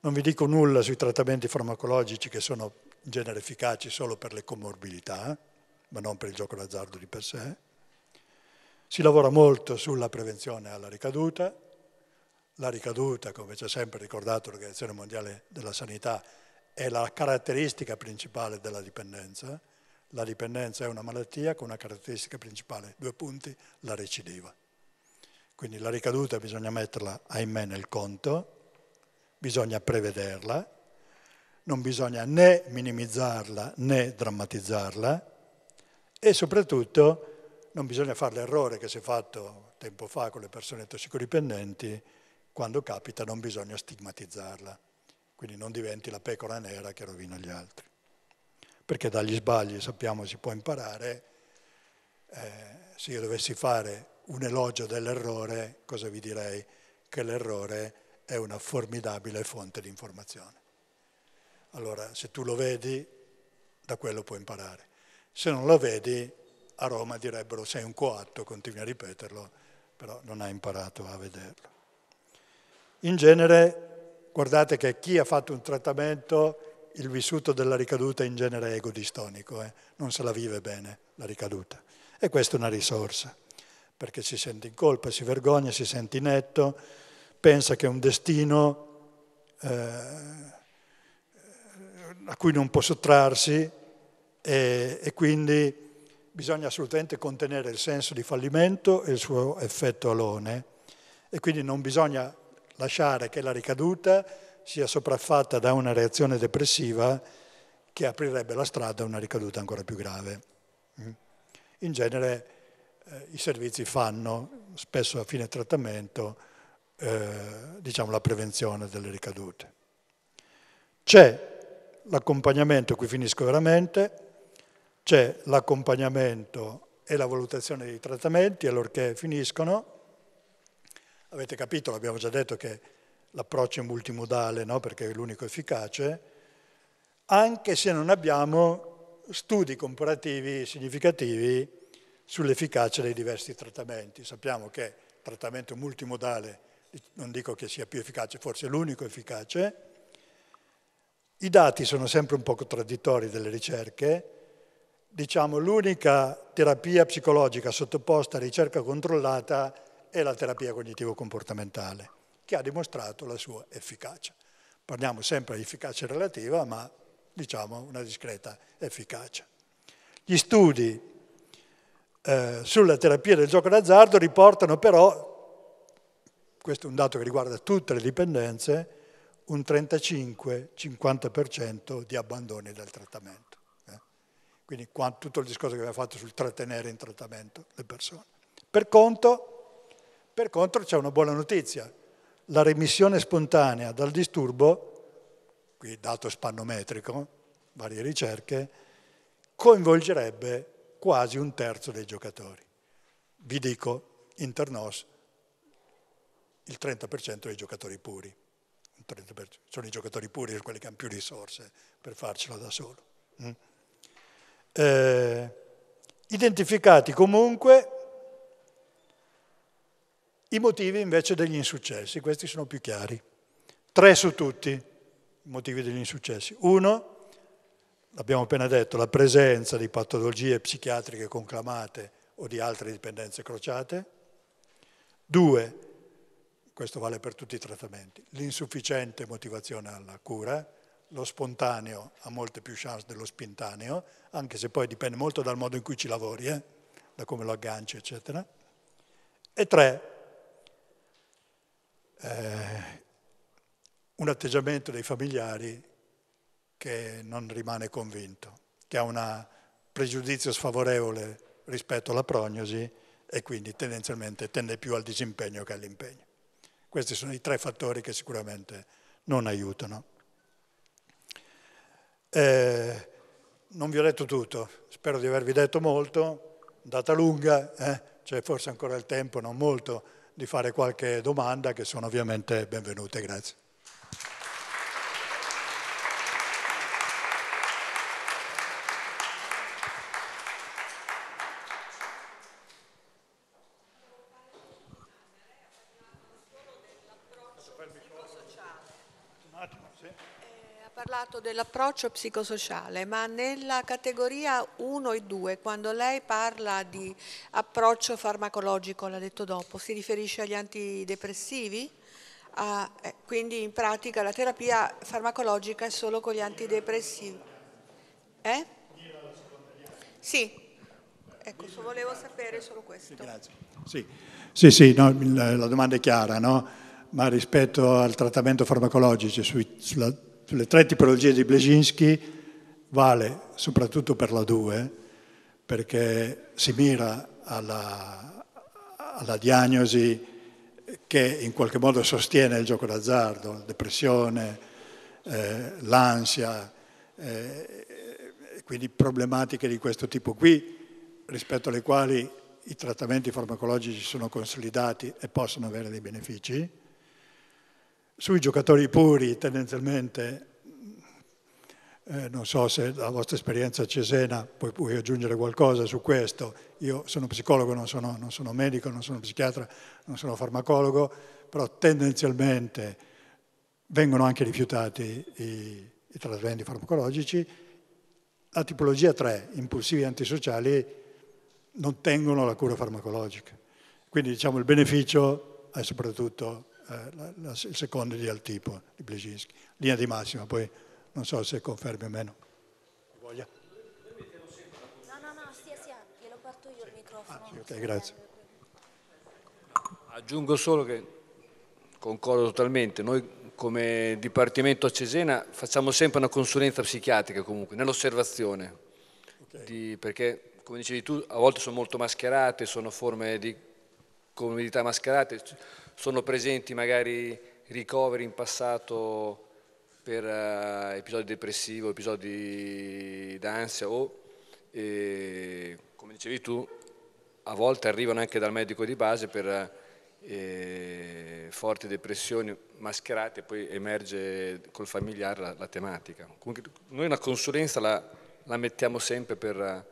A: Non vi dico nulla sui trattamenti farmacologici che sono in genere efficaci solo per le comorbidità, ma non per il gioco d'azzardo di per sé. Si lavora molto sulla prevenzione alla ricaduta. La ricaduta, come ci ha sempre ricordato l'Organizzazione Mondiale della Sanità, è la caratteristica principale della dipendenza. La dipendenza è una malattia con una caratteristica principale, due punti, la recidiva. Quindi la ricaduta bisogna metterla, ahimè, nel conto, bisogna prevederla, non bisogna né minimizzarla né drammatizzarla, e soprattutto non bisogna fare l'errore che si è fatto tempo fa con le persone tossicodipendenti, quando capita non bisogna stigmatizzarla, quindi non diventi la pecora nera che rovina gli altri. Perché dagli sbagli sappiamo si può imparare, eh, se io dovessi fare un elogio dell'errore, cosa vi direi? Che l'errore è una formidabile fonte di informazione. Allora, se tu lo vedi, da quello puoi imparare. Se non la vedi, a Roma direbbero sei un coatto, continui a ripeterlo, però non hai imparato a vederlo. In genere, guardate che chi ha fatto un trattamento, il vissuto della ricaduta in genere è egodistonico, eh? non se la vive bene la ricaduta. E questa è una risorsa, perché si sente in colpa, si vergogna, si sente inetto, pensa che è un destino eh, a cui non può sottrarsi e, e quindi bisogna assolutamente contenere il senso di fallimento e il suo effetto alone e quindi non bisogna lasciare che la ricaduta sia sopraffatta da una reazione depressiva che aprirebbe la strada a una ricaduta ancora più grave. Mm. In genere eh, i servizi fanno, spesso a fine trattamento, eh, diciamo la prevenzione delle ricadute. C'è l'accompagnamento, qui finisco veramente, c'è l'accompagnamento e la valutazione dei trattamenti allorché finiscono. Avete capito, l'abbiamo già detto, che l'approccio è multimodale no? perché è l'unico efficace, anche se non abbiamo studi comparativi significativi sull'efficacia dei diversi trattamenti. Sappiamo che il trattamento multimodale, non dico che sia più efficace, forse è l'unico efficace. I dati sono sempre un po' contraddittori delle ricerche, diciamo, l'unica terapia psicologica sottoposta a ricerca controllata è la terapia cognitivo-comportamentale, che ha dimostrato la sua efficacia. Parliamo sempre di efficacia relativa, ma diciamo una discreta efficacia. Gli studi eh, sulla terapia del gioco d'azzardo riportano però, questo è un dato che riguarda tutte le dipendenze, un 35-50% di abbandoni del trattamento. Quindi tutto il discorso che abbiamo fatto sul trattenere in trattamento le persone. Per conto, per contro c'è una buona notizia, la remissione spontanea dal disturbo, qui dato spannometrico, varie ricerche, coinvolgerebbe quasi un terzo dei giocatori. Vi dico, internos, il 30% dei giocatori puri. Sono i giocatori puri quelli che hanno più risorse per farcela da solo. Mm? eh, identificati comunque i motivi invece degli insuccessi, questi sono più chiari. Tre su tutti i motivi degli insuccessi. Uno, l'abbiamo appena detto, la presenza di patologie psichiatriche conclamate o di altre dipendenze crociate. Due, questo vale per tutti i trattamenti, l'insufficiente motivazione alla cura, lo spontaneo ha molte più chance dello spintaneo, anche se poi dipende molto dal modo in cui ci lavori, eh? da come lo agganci, eccetera. E tre, eh, un atteggiamento dei familiari che non rimane convinto, che ha un pregiudizio sfavorevole rispetto alla prognosi e quindi tendenzialmente tende più al disimpegno che all'impegno. Questi sono i tre fattori che sicuramente non aiutano. Eh, non vi ho detto tutto, spero di avervi detto molto, data lunga, eh? c'è forse ancora il tempo, non molto, di fare qualche domanda che sono ovviamente benvenute, grazie.
B: parlato dell'approccio psicosociale, ma nella categoria 1 e 2, quando lei parla di approccio farmacologico, l'ha detto dopo, si riferisce agli antidepressivi? Ah, eh, quindi in pratica la terapia farmacologica è solo con gli antidepressivi? Eh? Sì, ecco, volevo
A: sapere solo questo. Sì, sì, sì no, la, la, domanda è chiara, no? ma rispetto al trattamento farmacologico, cioè sui, sulla sulle tre tipologie di Bleszinski vale soprattutto per la 2, perché si mira alla, alla diagnosi che in qualche modo sostiene il gioco d'azzardo, la depressione, eh, l'ansia, eh, quindi problematiche di questo tipo qui, rispetto alle quali i trattamenti farmacologici sono consolidati e possono avere dei benefici sui giocatori puri tendenzialmente, eh, non so se la vostra esperienza a Cesena poi puoi aggiungere qualcosa su questo, io sono psicologo, non sono, non sono medico, non sono psichiatra, non sono farmacologo, però tendenzialmente vengono anche rifiutati i, i trattamenti farmacologici. La tipologia 3, impulsivi antisociali, non tengono la cura farmacologica. Quindi diciamo il beneficio è soprattutto eh, la, la, il secondo di Altipo, di Blesinski. Linea di massima, poi non so se confermi o meno. Voglia. No, no, no, stia, stia, ah, glielo porto io il microfono. Ah, sì, ok, grazie. Aggiungo solo che
B: concordo totalmente, noi come Dipartimento a Cesena facciamo sempre una consulenza psichiatrica comunque, nell'osservazione, okay. di, perché come dicevi tu a volte sono molto mascherate, sono forme di comodità mascherate, sono presenti magari ricoveri in passato per uh, episodi depressivi, episodi d'ansia o, eh, come dicevi tu, a volte arrivano anche dal medico di base per eh, forti depressioni mascherate e poi emerge col familiare la, la tematica. Comunque, noi una consulenza la, la mettiamo sempre per,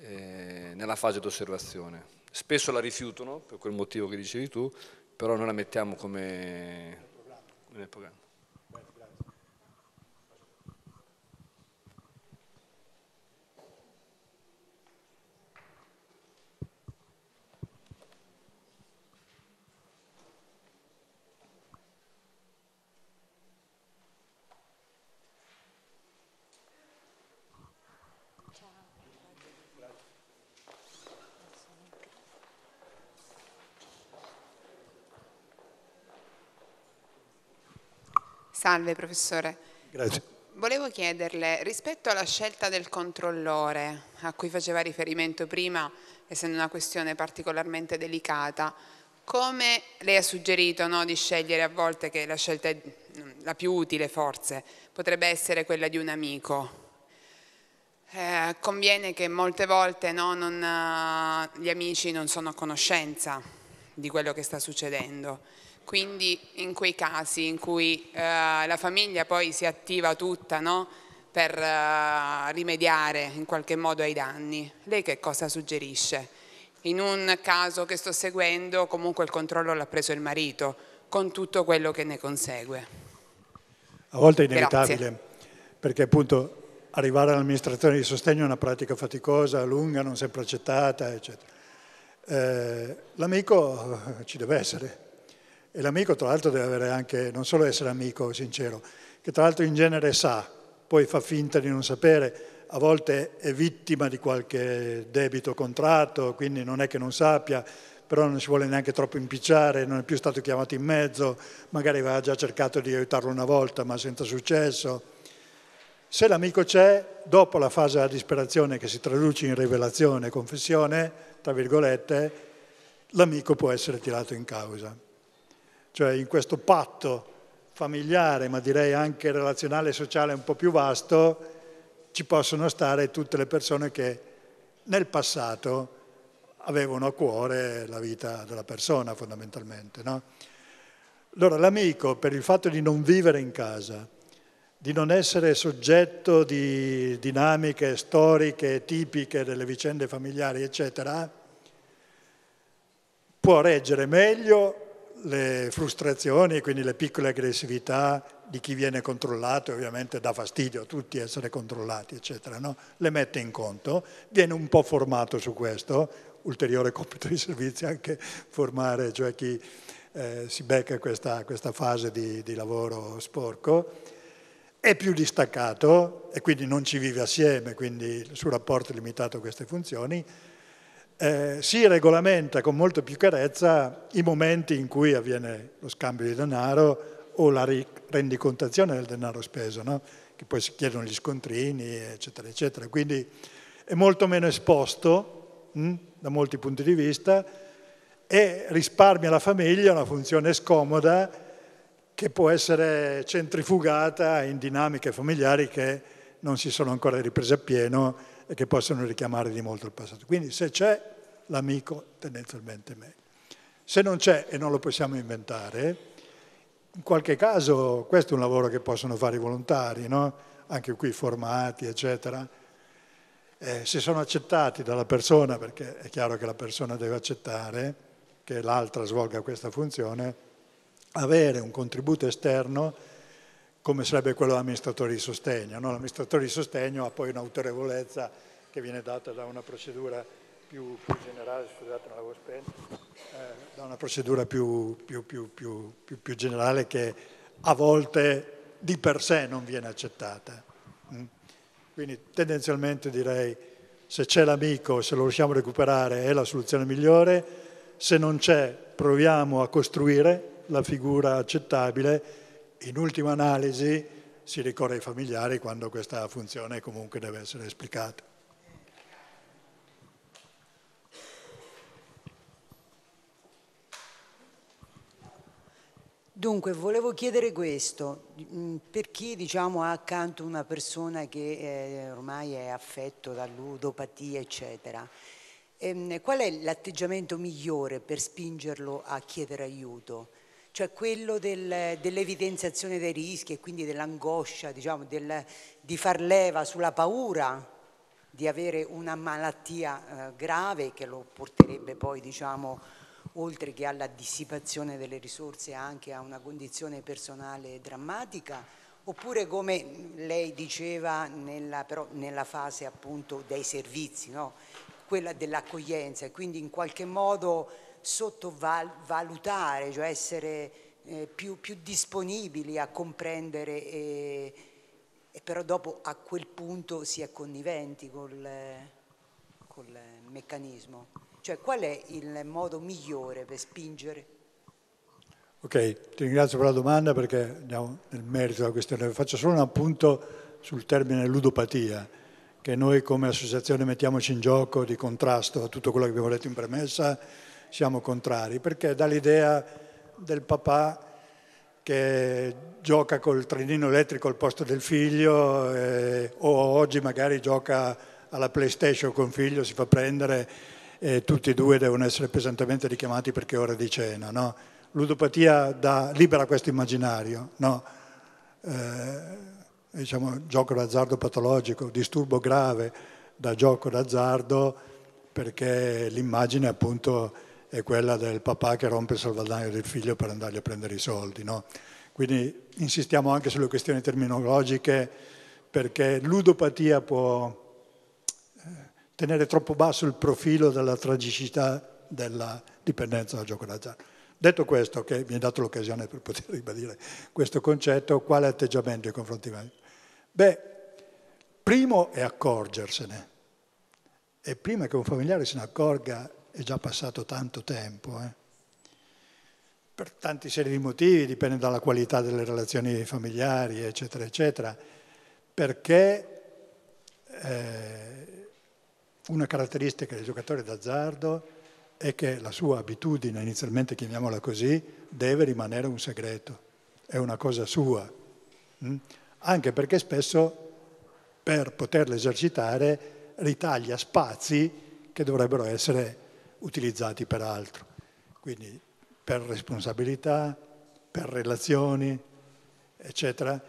B: eh, nella fase d'osservazione. Spesso la rifiutano per quel motivo che dicevi tu, però non la mettiamo come nel programma.
C: Salve professore. Grazie. Volevo chiederle, rispetto alla scelta del controllore a cui faceva riferimento prima, essendo una questione particolarmente delicata, come lei ha suggerito no, di scegliere a volte che la scelta è mm, la più utile forse, potrebbe essere quella di un amico, eh, conviene che molte volte no, non, eh, gli amici non sono a conoscenza di quello che sta succedendo quindi in quei casi in cui eh, la famiglia poi si attiva tutta no? per eh, rimediare in qualche modo ai danni, lei che cosa suggerisce? In un caso che sto seguendo comunque il controllo l'ha preso il marito con tutto quello che ne consegue.
A: A volte è inevitabile Grazie. perché appunto arrivare all'amministrazione di sostegno è una pratica faticosa, lunga, non sempre accettata, eccetera. Eh, l'amico ci deve essere e l'amico tra l'altro deve avere anche, non solo essere amico sincero, che tra l'altro in genere sa, poi fa finta di non sapere, a volte è vittima di qualche debito contratto, quindi non è che non sappia, però non si vuole neanche troppo impicciare, non è più stato chiamato in mezzo, magari aveva già cercato di aiutarlo una volta ma senza successo. Se l'amico c'è, dopo la fase della disperazione che si traduce in rivelazione, confessione, tra virgolette, l'amico può essere tirato in causa cioè in questo patto familiare, ma direi anche relazionale e sociale un po' più vasto, ci possono stare tutte le persone che nel passato avevano a cuore la vita della persona fondamentalmente. No? Allora l'amico per il fatto di non vivere in casa, di non essere soggetto di dinamiche storiche tipiche delle vicende familiari, eccetera, può reggere meglio le frustrazioni, e quindi le piccole aggressività di chi viene controllato, ovviamente dà fastidio a tutti essere controllati, eccetera, no? le mette in conto, viene un po' formato su questo, ulteriore compito di servizio anche formare, cioè chi eh, si becca questa, questa fase di, di lavoro sporco, è più distaccato e quindi non ci vive assieme, quindi il suo rapporto è limitato a queste funzioni, eh, si regolamenta con molto più chiarezza i momenti in cui avviene lo scambio di denaro o la rendicontazione del denaro speso, no? che poi si chiedono gli scontrini, eccetera, eccetera. Quindi è molto meno esposto mh, hm, da molti punti di vista e risparmia alla famiglia una funzione scomoda che può essere centrifugata in dinamiche familiari che non si sono ancora riprese appieno pieno e che possono richiamare di molto il passato. Quindi se c'è l'amico, tendenzialmente me. Se non c'è e non lo possiamo inventare, in qualche caso questo è un lavoro che possono fare i volontari, no? anche qui formati, eccetera. Eh, se sono accettati dalla persona, perché è chiaro che la persona deve accettare che l'altra svolga questa funzione, avere un contributo esterno come sarebbe quello dell'amministratore di sostegno. No? L'amministratore di sostegno ha poi un'autorevolezza che viene data da una procedura più, più generale, scusate non l'avevo spento, eh, da una procedura più, più, più, generale che a volte di per sé non viene accettata. Mm? Quindi tendenzialmente direi se c'è l'amico, se lo riusciamo a recuperare è la soluzione migliore, se non c'è proviamo a costruire la figura accettabile in ultima analisi si ricorre ai familiari quando questa funzione comunque deve essere esplicata.
B: Dunque, volevo chiedere questo, mm, per chi diciamo, ha accanto una persona che eh, ormai è affetto da ludopatia, eccetera, ehm, qual è l'atteggiamento migliore per spingerlo a chiedere aiuto? cioè quello del, dell'evidenziazione dei rischi e quindi dell'angoscia, diciamo, del, di far leva sulla paura di avere una malattia eh, grave che lo porterebbe poi, diciamo, oltre che alla dissipazione delle risorse, anche a una condizione personale drammatica, oppure come lei diceva nella, però, nella fase appunto dei servizi, no? quella dell'accoglienza e quindi in qualche modo sottovalutare, cioè essere eh, più, più, disponibili a comprendere e, e, però dopo a quel punto si è conniventi col, col meccanismo. Cioè qual è il modo migliore per spingere?
A: Ok, ti ringrazio per la domanda perché andiamo nel merito della questione. Faccio solo un appunto sul termine ludopatia, che noi come associazione mettiamoci in gioco di contrasto a tutto quello che abbiamo detto in premessa siamo contrari, perché dà l'idea del papà che gioca col trenino elettrico al posto del figlio eh, o oggi magari gioca alla PlayStation con figlio, si fa prendere e tutti e due devono essere pesantemente richiamati perché è ora di cena. No? Ludopatia dà, libera questo immaginario, no? eh, diciamo, gioco d'azzardo patologico, disturbo grave da gioco d'azzardo perché l'immagine appunto è quella del papà che rompe il salvadanaio del figlio per andargli a prendere i soldi. No? Quindi insistiamo anche sulle questioni terminologiche perché ludopatia può eh, tenere troppo basso il profilo della tragicità della dipendenza dal gioco d'azzardo. Detto questo, che mi è dato l'occasione per poter ribadire questo concetto, quale atteggiamento nei confronti di me? Beh, primo è accorgersene. E prima che un familiare se ne accorga è già passato tanto tempo. Eh? Per tanti seri di motivi, dipende dalla qualità delle relazioni familiari, eccetera, eccetera. Perché eh, una caratteristica del giocatore d'azzardo è che la sua abitudine, inizialmente chiamiamola così, deve rimanere un segreto, è una cosa sua. Mm? Anche perché spesso per poterla esercitare ritaglia spazi che dovrebbero essere utilizzati per altro. Quindi per responsabilità, per relazioni, eccetera,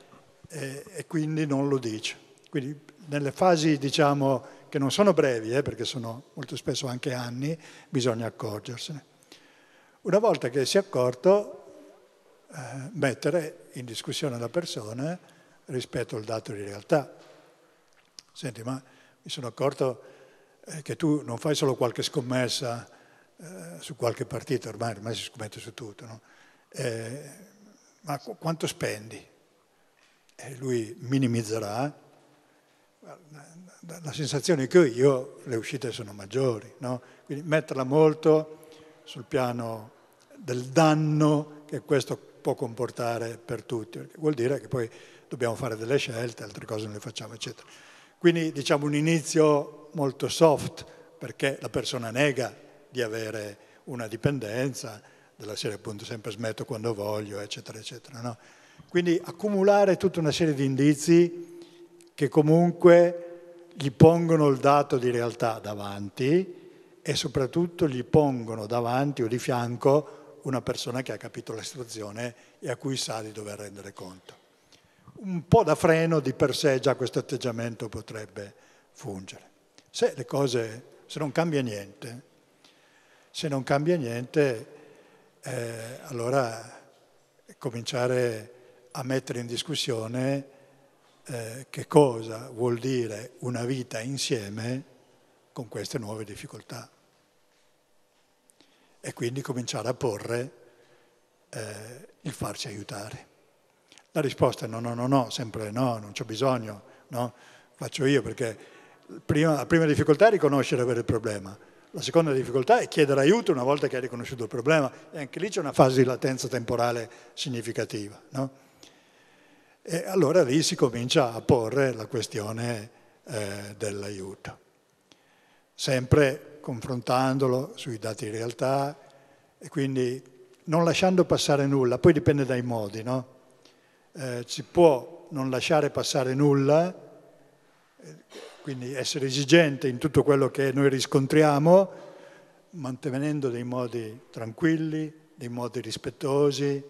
A: e, e quindi non lo dice. Quindi nelle fasi, diciamo, che non sono brevi, eh, perché sono molto spesso anche anni, bisogna accorgersene. Una volta che si è accorto, eh, mettere in discussione la persona rispetto al dato di realtà. Senti, ma mi sono accorto eh, che tu non fai solo qualche scommessa eh, su qualche partita, ormai, ormai, si scommette su tutto, no? eh, ma qu- quanto spendi? E lui minimizzerà. La sensazione che ho io, le uscite sono maggiori, no? quindi metterla molto sul piano del danno che questo può comportare per tutti, vuol dire che poi dobbiamo fare delle scelte, altre cose non le facciamo, eccetera. Quindi diciamo un inizio molto soft perché la persona nega di avere una dipendenza, della serie appunto sempre smetto quando voglio, eccetera, eccetera. No? Quindi accumulare tutta una serie di indizi che comunque gli pongono il dato di realtà davanti e soprattutto gli pongono davanti o di fianco una persona che ha capito la situazione e a cui sa di dover rendere conto un po' da freno di per sé già questo atteggiamento potrebbe fungere. Se le cose, se non cambia niente, se non cambia niente, eh, allora cominciare a mettere in discussione eh, che cosa vuol dire una vita insieme con queste nuove difficoltà. E quindi cominciare a porre eh, il farci aiutare. La risposta è no, no, no, no, sempre no, non c'è bisogno, no? faccio io perché prima, la prima difficoltà è riconoscere avere il problema, la seconda difficoltà è chiedere aiuto una volta che hai riconosciuto il problema e anche lì c'è una fase di latenza temporale significativa. No? E allora lì si comincia a porre la questione eh, dell'aiuto, sempre confrontandolo sui dati di realtà e quindi non lasciando passare nulla, poi dipende dai modi, no? eh, si può non lasciare passare nulla, eh, quindi essere esigente in tutto quello che noi riscontriamo, mantenendo dei modi tranquilli, dei modi rispettosi. Eh.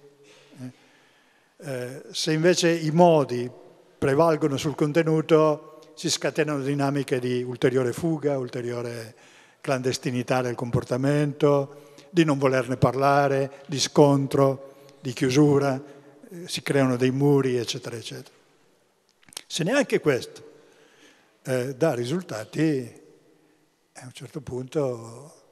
A: Eh, se invece i modi prevalgono sul contenuto, si scatenano dinamiche di ulteriore fuga, ulteriore clandestinità del comportamento, di non volerne parlare, di scontro, di chiusura, eh, si creano dei muri, eccetera, eccetera. Se neanche questo eh, dà risultati, a un certo punto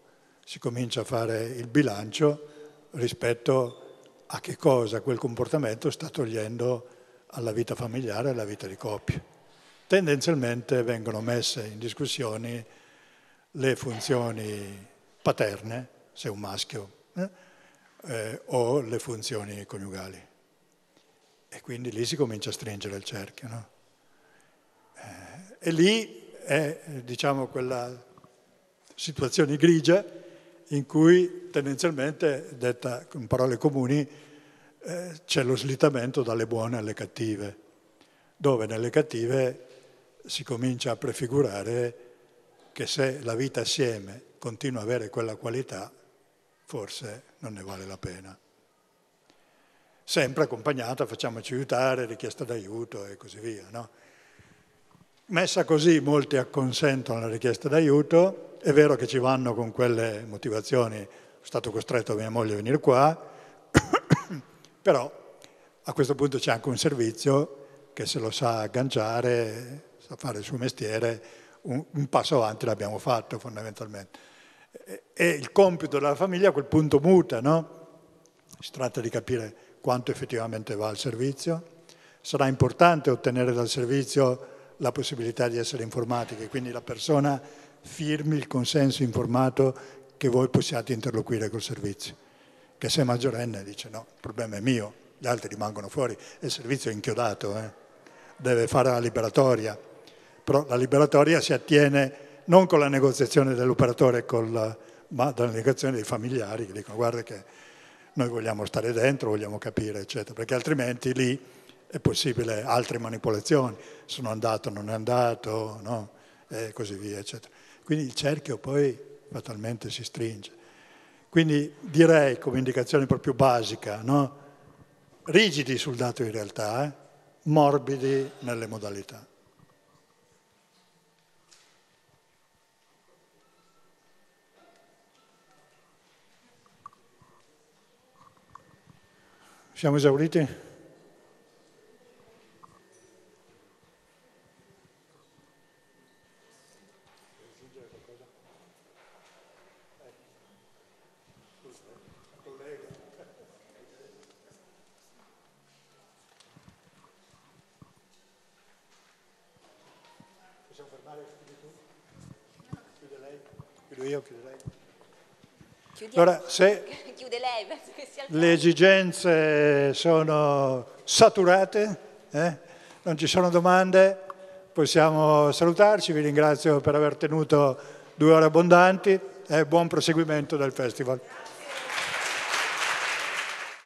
A: si comincia a fare il bilancio rispetto a che cosa quel comportamento sta togliendo alla vita familiare e alla vita di coppia. Tendenzialmente vengono messe in discussione le funzioni paterne, se un maschio, eh, eh, o le funzioni coniugali. E quindi lì si comincia a stringere il cerchio. No? Eh, e lì è diciamo, quella situazione grigia in cui tendenzialmente, detta con parole comuni, eh, c'è lo slittamento dalle buone alle cattive, dove nelle cattive si comincia a prefigurare che se la vita assieme continua a avere quella qualità, forse non ne vale la pena sempre accompagnata, facciamoci aiutare, richiesta d'aiuto e così via. No? Messa così molti acconsentono alla richiesta d'aiuto, è vero che ci vanno con quelle motivazioni, sono stato costretto a mia moglie a venire qua, però a questo punto c'è anche un servizio che se lo sa agganciare, sa fare il suo mestiere, un, un passo avanti l'abbiamo fatto fondamentalmente. E, e il compito della famiglia a quel punto muta, no? Si tratta di capire quanto effettivamente va al servizio. Sarà importante ottenere dal servizio la possibilità di essere informati, che quindi la persona firmi il consenso informato che voi possiate interloquire col servizio. Che se è maggiorenne dice no, il problema è mio, gli altri rimangono fuori, il servizio è inchiodato, eh. deve fare la liberatoria. Però la liberatoria si attiene non con la negoziazione dell'operatore, ma dalla negoziazione dei familiari che dicono guarda che noi vogliamo stare dentro, vogliamo capire, eccetera, perché altrimenti lì è possibile altre manipolazioni, sono andato, non è andato, no? e così via, eccetera. Quindi il cerchio poi fatalmente si stringe. Quindi direi come indicazione proprio basica, no? rigidi sul dato in realtà, eh? morbidi nelle modalità. Siamo esauriti? Possiamo fermare? Chiude lei? Chiudo io? Chiude lei? Chiudiamo. Allora, se... Chiude lei, le esigenze sono saturate, eh? non ci sono domande, possiamo salutarci, vi ringrazio per aver tenuto due ore abbondanti e buon proseguimento del festival.